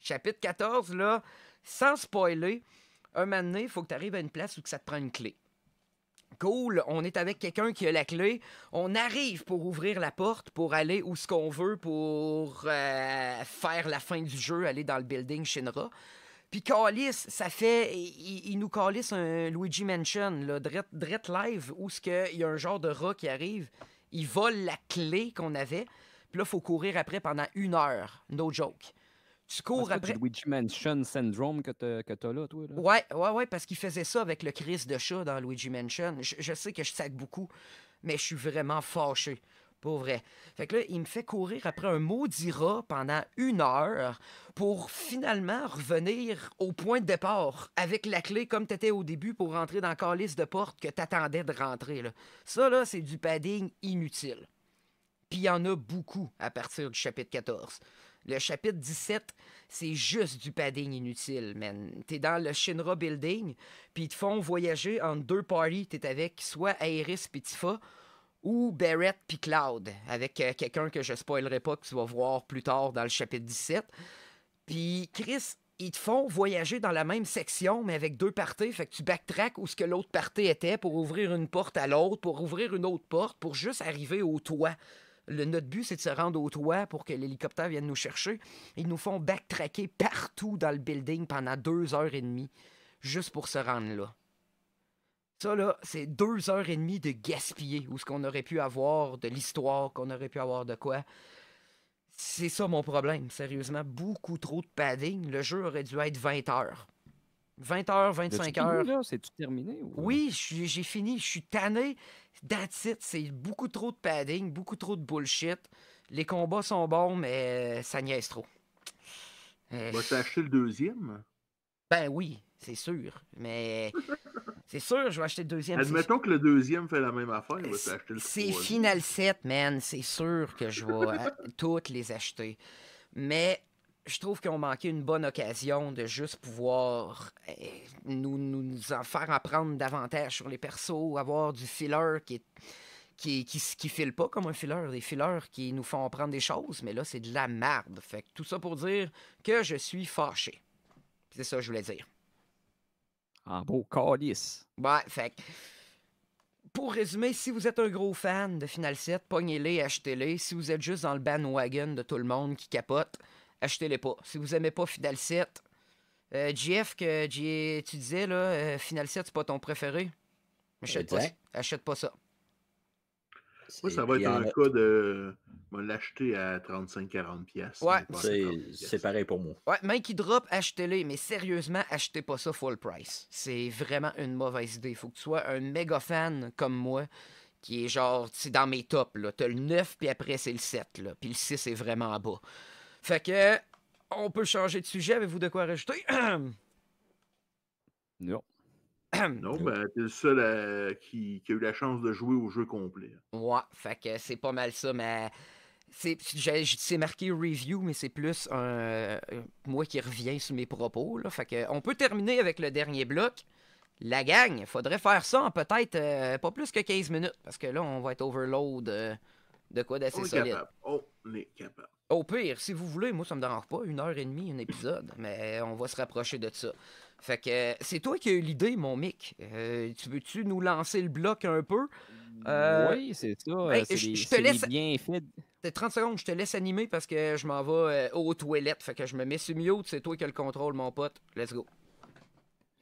Chapitre 14, là, sans spoiler, un moment donné, il faut que tu arrives à une place où que ça te prend une clé. Cool, on est avec quelqu'un qui a la clé. On arrive pour ouvrir la porte, pour aller où ce qu'on veut, pour euh, faire la fin du jeu, aller dans le building Shinra. Puis Calis, ça fait. Il, nous calisse un Luigi Mansion, là, Dread live, où il y a un genre de rat qui arrive. Il vole la clé qu'on avait. Puis là, il faut courir après pendant une heure. No joke. Tu cours après. Luigi Mansion Syndrome que t'as là, toi. Ouais, ouais, ouais, parce qu'il faisait ça avec le Chris de chat dans Luigi Mansion. Je, sais que je sac beaucoup, mais je suis vraiment fâché. Pour vrai. Fait que là, il me fait courir après un maudit rat pendant une heure pour finalement revenir au point de départ avec la clé comme t'étais au début pour rentrer dans la calice de porte que t'attendais de rentrer. Ça, là, c'est du padding inutile. Puis il y en a beaucoup à partir du chapitre 14. Le chapitre 17, c'est juste du padding inutile, man. T'es dans le Shinra Building, puis ils te font voyager en deux parties. T'es avec soit Aeris et Tifa, ou Barrett puis Cloud, avec euh, quelqu'un que je spoilerai pas, que tu vas voir plus tard dans le chapitre 17. Puis Chris, ils te font voyager dans la même section, mais avec deux parties. Fait que tu backtrack où ce que l'autre partie était pour ouvrir une porte à l'autre, pour ouvrir une autre porte, pour juste arriver au toit. Le, notre but, c'est de se rendre au toit pour que l'hélicoptère vienne nous chercher. Ils nous font backtracker partout dans le building pendant deux heures et demie, juste pour se rendre là. Ça, là, c'est deux heures et demie de gaspiller, ou ce qu'on aurait pu avoir, de l'histoire qu'on aurait pu avoir de quoi. C'est ça mon problème, sérieusement. Beaucoup trop de padding. Le jeu aurait dû être 20 heures. 20 heures, 25 heures. cest tout terminé? Oui, euh? j'ai fini. Je suis tanné. That's C'est beaucoup trop de padding, beaucoup trop de bullshit. Les combats sont bons, mais ça niaise trop. Bah, t'as acheté le deuxième? Ben oui, c'est sûr. Mais. [LAUGHS] C'est sûr, je vais acheter le deuxième. Admettons que le deuxième fait la même affaire, C'est Final 7, man. C'est sûr que je vais euh, [LAUGHS] toutes les acheter. Mais je trouve qu'on manquait une bonne occasion de juste pouvoir euh, nous, nous, en faire apprendre davantage sur les persos, avoir du filler qui est qui, qui, pas comme un filler. des fileurs qui nous font prendre des choses, mais là, c'est de la merde. Fait que tout ça pour dire que je suis fâché. C'est ça que je voulais dire. En beau calice. Ouais, fait pour résumer, si vous êtes un gros fan de Final 7, pognez-les, achetez-les. Si vous êtes juste dans le bandwagon de tout le monde qui capote, achetez-les pas. Si vous aimez pas Final 7, euh, Jeff, que tu disais, là, euh, Final 7, c'est pas ton préféré. Je achète pas ça. Moi, ça va être un cas de. l'acheter à 35-40$. Ouais, c'est pareil pour moi. Ouais, Mikey Drop, achetez-les, mais sérieusement, achetez pas ça full price. C'est vraiment une mauvaise idée. Faut que tu sois un méga fan comme moi, qui est genre, c'est dans mes tops, là. T'as le 9, puis après, c'est le 7, là. Puis le 6 est vraiment bas. Fait que, on peut changer de sujet. Avez-vous de quoi rajouter? [CLEARS THROAT] non. [CLEARS THROAT] non, ben, t'es le seul qui, a eu la chance de jouer au jeu complet. Hein. Ouais, fait que c'est pas mal ça, mais. C'est marqué review, mais c'est plus euh, moi qui reviens sur mes propos. Fait on peut terminer avec le dernier bloc. La gang, faudrait faire ça en peut-être euh, pas plus que 15 minutes, parce que là, on va être overload euh, de quoi d'assez solide. On est capable. Au pire, si vous voulez, moi, ça me dérange pas, une heure et demie, un épisode, mais on va se rapprocher de ça. Fait que c'est toi qui as eu l'idée, mon Mick. Euh, tu veux-tu nous lancer le bloc un peu? Euh, oui, c'est ça. je, te laisse. Bien 30 secondes, je te laisse animer parce que je m'en vais euh, aux toilettes. Fait que je me mets sur mute, c'est toi qui as le contrôle, mon pote. Let's go.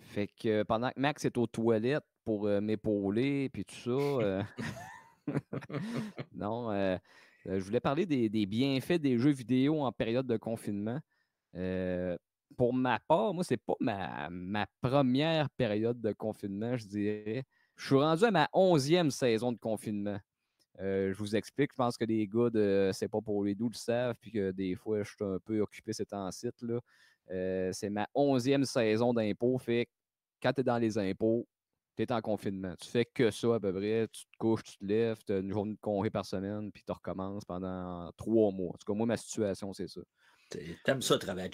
Fait que pendant que Max est aux toilettes pour m'épauler, puis tout ça. [LAUGHS] non, je voulais parler des, des bienfaits des jeux vidéo en période de confinement. Euh, pour ma part, moi, c'est pas ma, première période de confinement, je dirais. Je suis rendu à ma onzième saison de confinement. Euh, je vous explique, je pense que les gars de C'est pas pour les doux le savent, puis que des fois, je suis un peu occupé cet en site. Là. Euh, c'est ma onzième saison d'impôts. Fait quand tu es dans les impôts, tu es en confinement. Tu fais que ça à peu près. Tu te couches, tu te lèves, tu as une journée de congé par semaine, puis tu recommences pendant trois mois. En tout cas, moi, ma situation, c'est ça. T'aimes ça travailler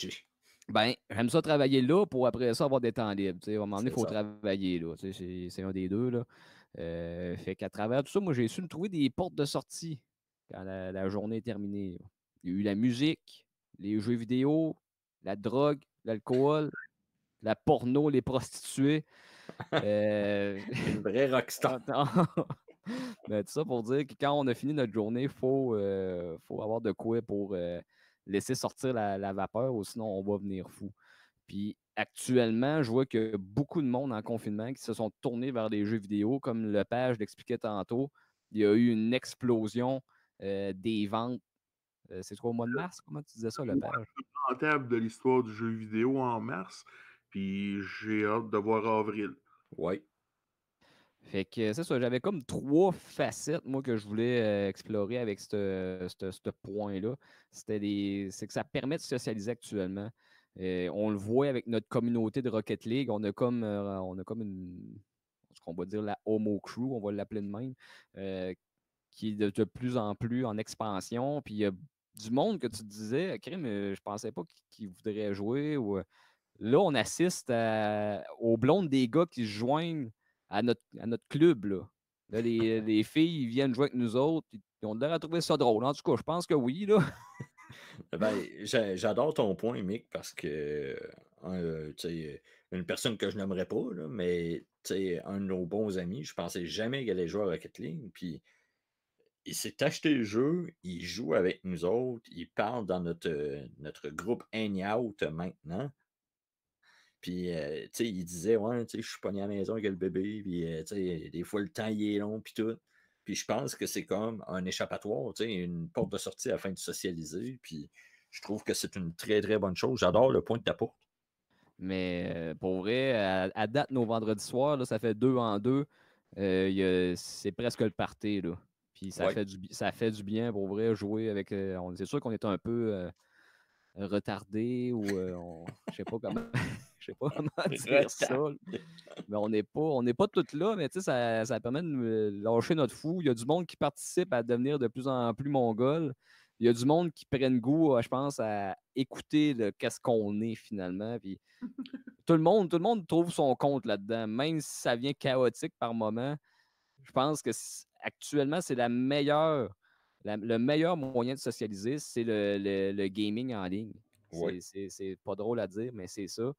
ben, j'aime ça travailler là pour après ça avoir des temps libres. À un moment donné, il faut travailler là. C'est un des deux. Là. Euh, fait qu'à travers tout ça, moi, j'ai su me trouver des portes de sortie quand la, journée est terminée. Il y a eu la musique, les jeux vidéo, la drogue, l'alcool, la porno, les prostituées. Euh... [LAUGHS] [LAUGHS] vraie rockstar. Mais ah, [LAUGHS] ben, tout ça pour dire que quand on a fini notre journée, il faut, euh, faut avoir de quoi pour euh, laisser sortir la, vapeur ou sinon on va venir fou. Puis actuellement, je vois que beaucoup de monde en confinement qui se sont tournés vers les jeux vidéo, comme le page l'expliquait tantôt. Il y a eu une explosion euh, des ventes. Euh, c'est quoi au mois de mars? Comment tu disais ça, le page? rentable de l'histoire du jeu vidéo en mars. Puis j'ai hâte de voir avril. Oui. Fait que ça, j'avais comme trois facettes, moi, que je voulais euh, explorer avec ce point-là. C'était des. C'est que ça permet de socialiser actuellement. Euh, on le voit avec notre communauté de Rocket League. On a comme, euh, on a comme une. Ce qu'on va dire la Homo Crew, on va l'appeler de même, qui est de, plus en plus en expansion. Puis il y a du monde que tu disais, Crime, mais je pensais pas qu'il voudrait jouer. Là, on assiste aux blondes des gars qui se joignent à notre, club. Ah les, filles viennent jouer avec nous autres. Ils ont l'air à trouver ça drôle. En tout cas, je pense que oui. Là. Eh ben, j'adore ton point, Mick, parce que euh, une personne que je n'aimerais pas, là, mais un de nos bons amis, je pensais jamais qu'il allait jouer à Rocket League. Puis il s'est acheté le jeu, il joue avec nous autres, il parle dans notre, euh, notre groupe Out maintenant. Puis, euh, tu sais, il disait, ouais, tu sais, je suis pogné à la maison avec le bébé, puis, euh, tu sais, des fois, le temps, il est long, puis tout. Puis, je pense que c'est comme un échappatoire, tu sais, une mmh. porte de sortie afin de socialiser. Puis, je trouve que c'est une très, très bonne chose. J'adore le point de ta porte. Mais euh, pour vrai, à, date, nos vendredis soirs, là, ça fait deux en deux. c'est presque le party, là. Puis ça, fait du, ça fait du bien pour vrai jouer avec. on c'est sûr qu'on est un peu retardé ou on, je sais pas comment. Je sais pas [LAUGHS] comment dire ça. Mais on n'est pas, on pas tous là, mais ça, ça permet de lâcher notre fou. Il y a du monde qui participe à devenir de plus en plus mongol. Il y a du monde qui prenne goût, euh, je pense, à écouter qu'est-ce qu'on est finalement. Puis [LAUGHS] tout le monde, tout le monde trouve son compte là-dedans, même si ça vient chaotique par moment. Je pense que actuellement, c'est la meilleure le meilleur moyen de socialiser, c'est le, gaming en ligne. C'est pas drôle à dire, mais c'est ça.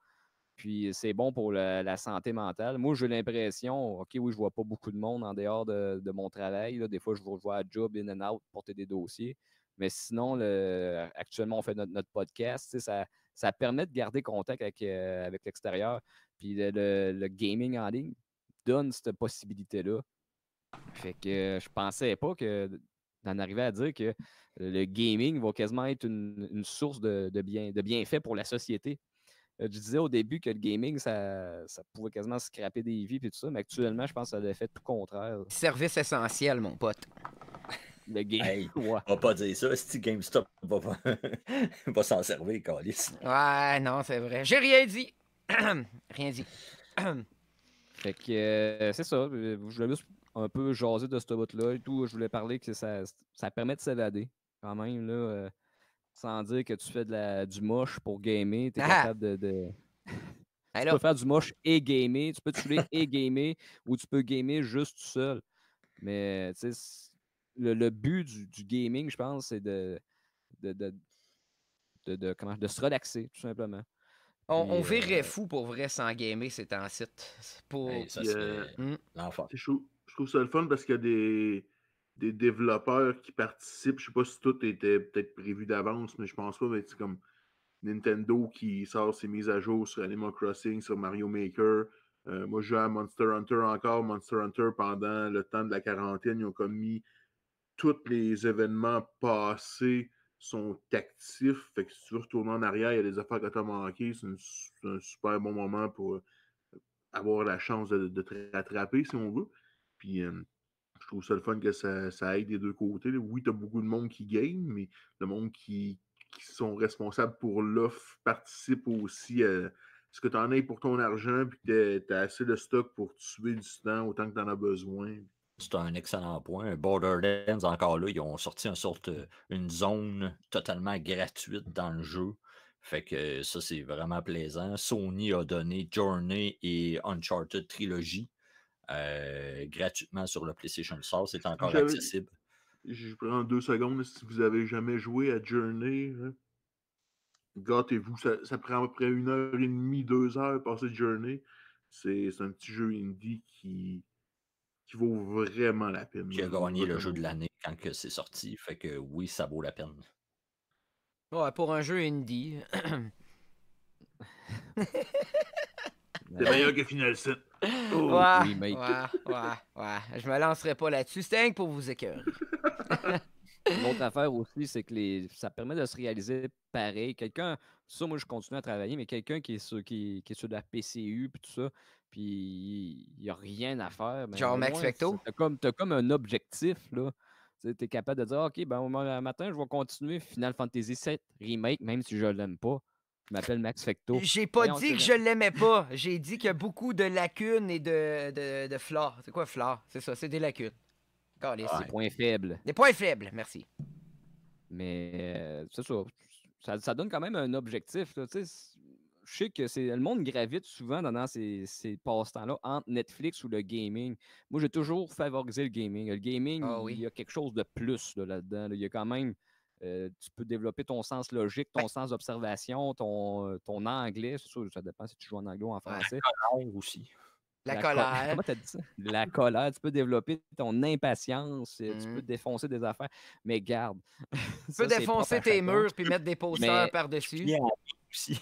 Puis euh, c'est bon pour la, santé mentale. Moi, j'ai l'impression, OK, oui, je ne vois pas beaucoup de monde en dehors de, mon travail. Des fois, je vous revois à job, in and out, porter des dossiers. Mais sinon, actuellement, on fait notre, podcast. Ça, ça permet de garder contact avec, euh, l'extérieur. Puis le, gaming en ligne donne cette possibilité-là. Fait que je pensais pas que d'en arriver à dire que le gaming va quasiment être une, source de, de, bien, de bienfaits pour la société. Euh, je disais au début que le gaming, ça, pouvait quasiment scraper des vies et tout ça, mais actuellement, je pense que ça a fait tout contraire. Service essentiel, mon pote. Le game. Hey, [LAUGHS] On va pas dire ça. Si GameStop va, pas... [LAUGHS] va s'en servir, Calis. Ouais, non, c'est vrai. J'ai rien dit. [CLEARS THROAT] rien dit. [CLEARS THROAT] fait que euh, c'est ça. Euh, je voulais juste un peu jaser de ce bout-là et tout. Je voulais parler que ça, permet de s'évader quand même. Là, sans dire que tu fais du moche pour gamer. Tu es ah! capable de. [LAUGHS] tu peux faire du moche et gamer. Tu peux tuer et gamer ou tu peux gamer juste tout seul. Mais le, but du, gaming, je pense, c'est de se relaxer, tout simplement. On, verrait euh, fou pour vrai sans gamer euh, hmm. c'est temps site. Pour... je, trouve ça le fun parce qu'il y a des, des développeurs qui participent. Je ne sais pas si tout était peut-être prévu d'avance, mais je pense pas, mais c'est comme Nintendo qui sort ses mises à jour sur Animal Crossing, sur Mario Maker. Euh, moi, je joue à Monster Hunter encore. Monster Hunter, pendant le temps de la quarantaine, ils ont comme mis tous les événements passés sont actifs. Fait que si tu veux retourner en arrière, il y a des affaires que tu as manquées. C'est un super bon moment pour euh, avoir la chance de, te rattraper, si on veut. Puis, euh, je trouve ça le fun que ça, aide des deux côtés. Oui, tu as beaucoup de monde qui gagne, mais le monde qui, qui sont responsables pour l'offre participe aussi à euh, ce que tu en aies pour ton argent, puis que tu as assez de stock pour tuer du temps autant que tu en as besoin. C'est un excellent point. Borderlands, encore là, ils ont sorti une sorte, euh, une zone totalement gratuite dans le jeu. Fait que ça, c'est vraiment plaisant. Sony a donné Journey et Uncharted Trilogy euh, gratuitement sur le PlayStation Store. C'est encore accessible. Je prends deux secondes. Si vous avez jamais joué à Journey, hein, vous Ça, prend à peu près une heure et demie, deux heures passer Journey. C'est un petit jeu indie qui, qui vaut vraiment la peine. Qui a gagné le jeu de l'année quand c'est sorti. Fait que oui, ça vaut la peine. Ouais, pour un jeu indie. C'est meilleur que Final 7. Oh, ouais Je me lancerai pas là-dessus. C'est un pour vous écœurer. [LAUGHS] autre affaire aussi, c'est que les... ça permet de se réaliser pareil. Quelqu'un, ça, moi, je continue à travailler, mais quelqu'un qui est sur, qui, est sur de la PCU, puis tout ça, puis il n'y a rien à faire. Ben, Genre Max T'as comme, as comme un objectif, là. T'es capable de dire, OK, ben, au matin, je vais continuer Final Fantasy VII Remake, même si je l'aime pas. Je m'appelle Max Fecto. J'ai pas dit que je l'aimais pas. J'ai dit qu'il y a beaucoup de lacunes et de, de, C'est quoi flore? C'est ça, c'est des lacunes. Des points faibles. Des points faibles, merci. Mais euh, ça. ça. donne quand même un objectif. Je sais que c'est, le monde gravite souvent dans ces, ces passe-temps-là entre Netflix ou le gaming. Moi, j'ai toujours favorisé le gaming. Le gaming, ah il y a quelque chose de plus là, dedans Il y a quand même euh, tu peux développer ton sens logique, ton ben sens d'observation, ton, euh, anglais. C'est ça dépend si tu joues en anglais ou en ben, français. La colère aussi. La, colère. Comment dit ça? [LAUGHS] La colère. Tu peux développer ton impatience. Euh, tu peux mmh. défoncer des affaires. Mais garde. Tu [LAUGHS] peux défoncer tes murs puis mettre des posters par-dessus. Qu'est-ce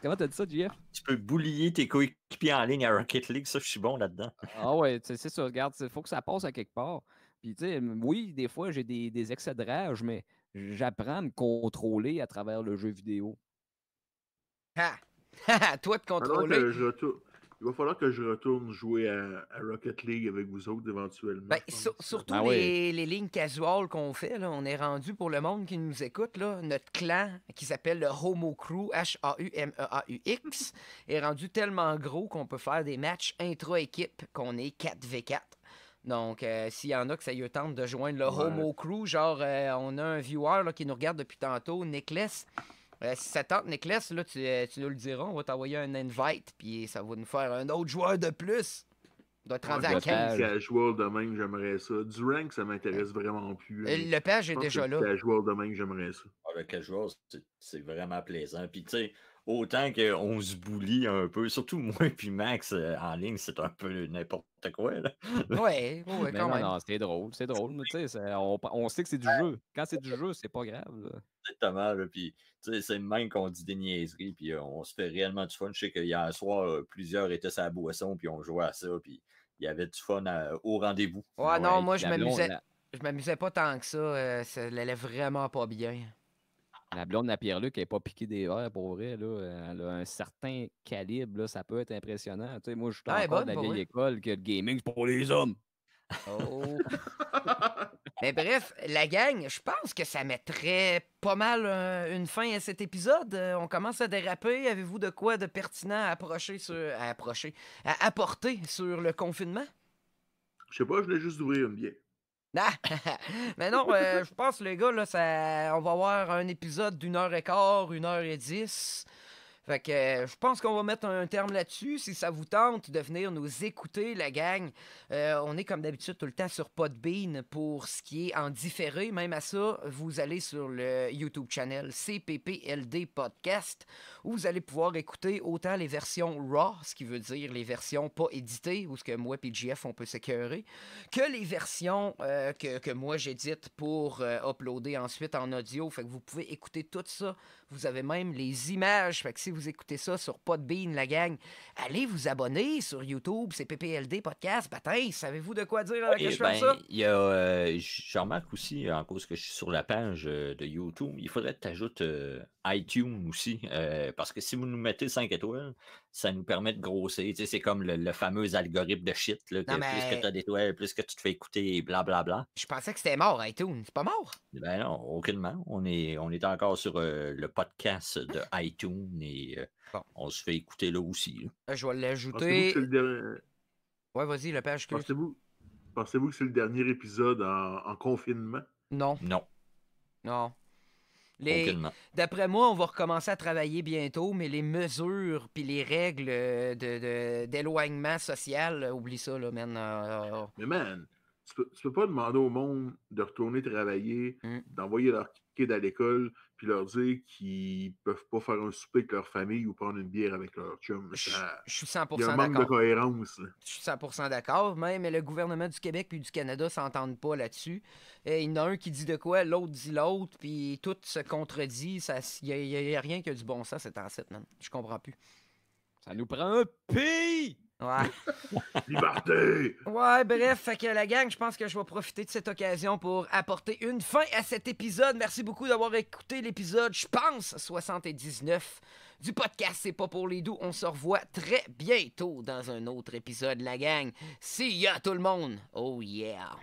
que comment as dit ça, JF? Tu peux boulier tes coéquipiers en ligne à Rocket League, ça, je suis bon là-dedans. ah ouais, c'est ça, regarde, il faut que ça passe à quelque part. Puis, tu sais, oui, des fois, j'ai des, des excès de rage, mais j'apprends à me contrôler à travers le jeu vidéo. Ha! [LAUGHS] Toi, te contrôler. Il va falloir que je retourne jouer à, Rocket League avec vous autres éventuellement. Ben, surtout ben les, lignes casuales qu'on fait. on est rendu pour le monde qui nous écoute. Là, notre clan qui s'appelle le Homo Crew, H-A-U-M-E-A-U-X, est rendu tellement gros qu'on peut faire des matchs intra-équipe qu'on est 4v4. Donc, euh, s'il y en a que ça y tente de joindre le Homo Crew, genre, euh, on a un viewer là, qui nous regarde depuis tantôt, Necklace. Euh, si ça tente, Necklace, là, tu, nous le diras, on va t'envoyer un invite, puis ça va nous faire un autre joueur de plus. On doit être rendu à 15. Casual de même, j'aimerais ça. Du rank, ça m'intéresse vraiment plus. Hein. Le page est déjà là. Casual de même, j'aimerais ça. Ah, le casual, c'est vraiment plaisant. Puis, tu sais, autant qu'on se boulie un peu, surtout moi [LAUGHS] puis Max euh, en ligne, c'est un peu n'importe quoi. Là. [LAUGHS] Ouais, ouais, quand même. c'est drôle, c'est drôle, mais tu sais, on, sait que c'est du jeu. Quand c'est du jeu, c'est pas grave. C'est Exactement, là, puis c'est même qu'on dit des niaiseries, puis euh, on se fait réellement du fun. Je sais qu'hier soir, euh, plusieurs étaient sa boisson, puis on jouait à ça, puis il y avait du fun au rendez-vous. Ouais, non, moi, je m'amusais. Je m'amusais pas tant que ça. ça allait vraiment pas bien. La blonde à pierre qui n'est pas piquée des verres pour vrai. Euh, elle a un certain calibre. Ça peut être impressionnant. moi, je suis ah, encore la vieille école que le gaming, c'est pour les hommes. Oh. [LAUGHS] Mais bref, la gang, je pense que ça mettrait pas mal euh, une fin à cet épisode. Euh, on commence à déraper. Avez-vous de quoi de pertinent à approcher sur, approcher, apporter sur le confinement? Je sais pas, je voulais juste ouvrir un biais. [LAUGHS] mais non, euh, je pense, les gars, là, ça... on va avoir un épisode d'une heure et quart, une heure et dix. Fait que euh, je pense qu'on va mettre un terme là-dessus. Si ça vous tente de venir nous écouter, la gang, euh, on est comme d'habitude tout le temps sur Podbean pour ce qui est en différé. Même à ça, vous allez sur le YouTube channel CPPLD Podcast où vous allez pouvoir écouter autant les versions raw, ce qui veut dire les versions pas éditées, où ce que moi et on peut s'écœurer, que les versions euh, que, que, moi j'édite pour uploader ensuite en audio. Fait que vous pouvez écouter tout ça vous avez même les images. Fait que si vous écoutez ça sur Podbean, la gang, allez vous abonner sur YouTube. C'est PPLD Podcast. bataille ben, savez-vous de quoi dire avec que question eh je ben, ça? Y a, euh, je remarque aussi, en cause que je suis sur la page euh, de YouTube, il faudrait que tu ajoutes. Euh, iTunes aussi, euh, parce que si vous nous mettez 5 étoiles, ça nous permet de grosser. c'est comme le, fameux algorithme de shit, plus que tu as d'étoiles, plus que tu te fais écouter, blablabla. Bla, Je pensais que c'était mort, iTunes. C'est pas mort? Ben non, aucunement. On est, on est encore sur euh, le podcast de ah! iTunes et euh, on se fait écouter là aussi. Je vais l'ajouter. Ouais, vas-y, le que Pensez-vous pensez que c'est le dernier épisode en, en confinement? Non. Non. Non. D'après moi, on va recommencer à travailler bientôt, mais les mesures puis les règles euh, d'éloignement social, euh, oublie ça, là, man. Euh, mais man, tu peux, pas demander au monde de retourner travailler, hmm. d'envoyer leur kid à l'école, puis leur dire qu'ils peuvent pas faire un souper avec leur famille ou prendre une bière avec leur chum. Je, suis 100% d'accord. Il y a un manque de cohérence. Je suis 100% d'accord. mais le gouvernement du Québec puis du Canada s'entendent pas là-dessus. il y en a un qui dit de quoi, l'autre dit l'autre, puis tout se contredit. Il n'y a, rien que du bon sens, cet ancêtre, man. Je comprends plus. Ça nous prend un pays! Ouais. [LAUGHS] Liberté! Ouais, bref, que la gang, je pense que je vais profiter de cette occasion pour apporter une fin à cet épisode. Merci beaucoup d'avoir écouté l'épisode, je pense, 79 du podcast C'est pas pour les doux. On se revoit très bientôt dans un autre épisode, la gang. See ya tout le monde! Oh yeah!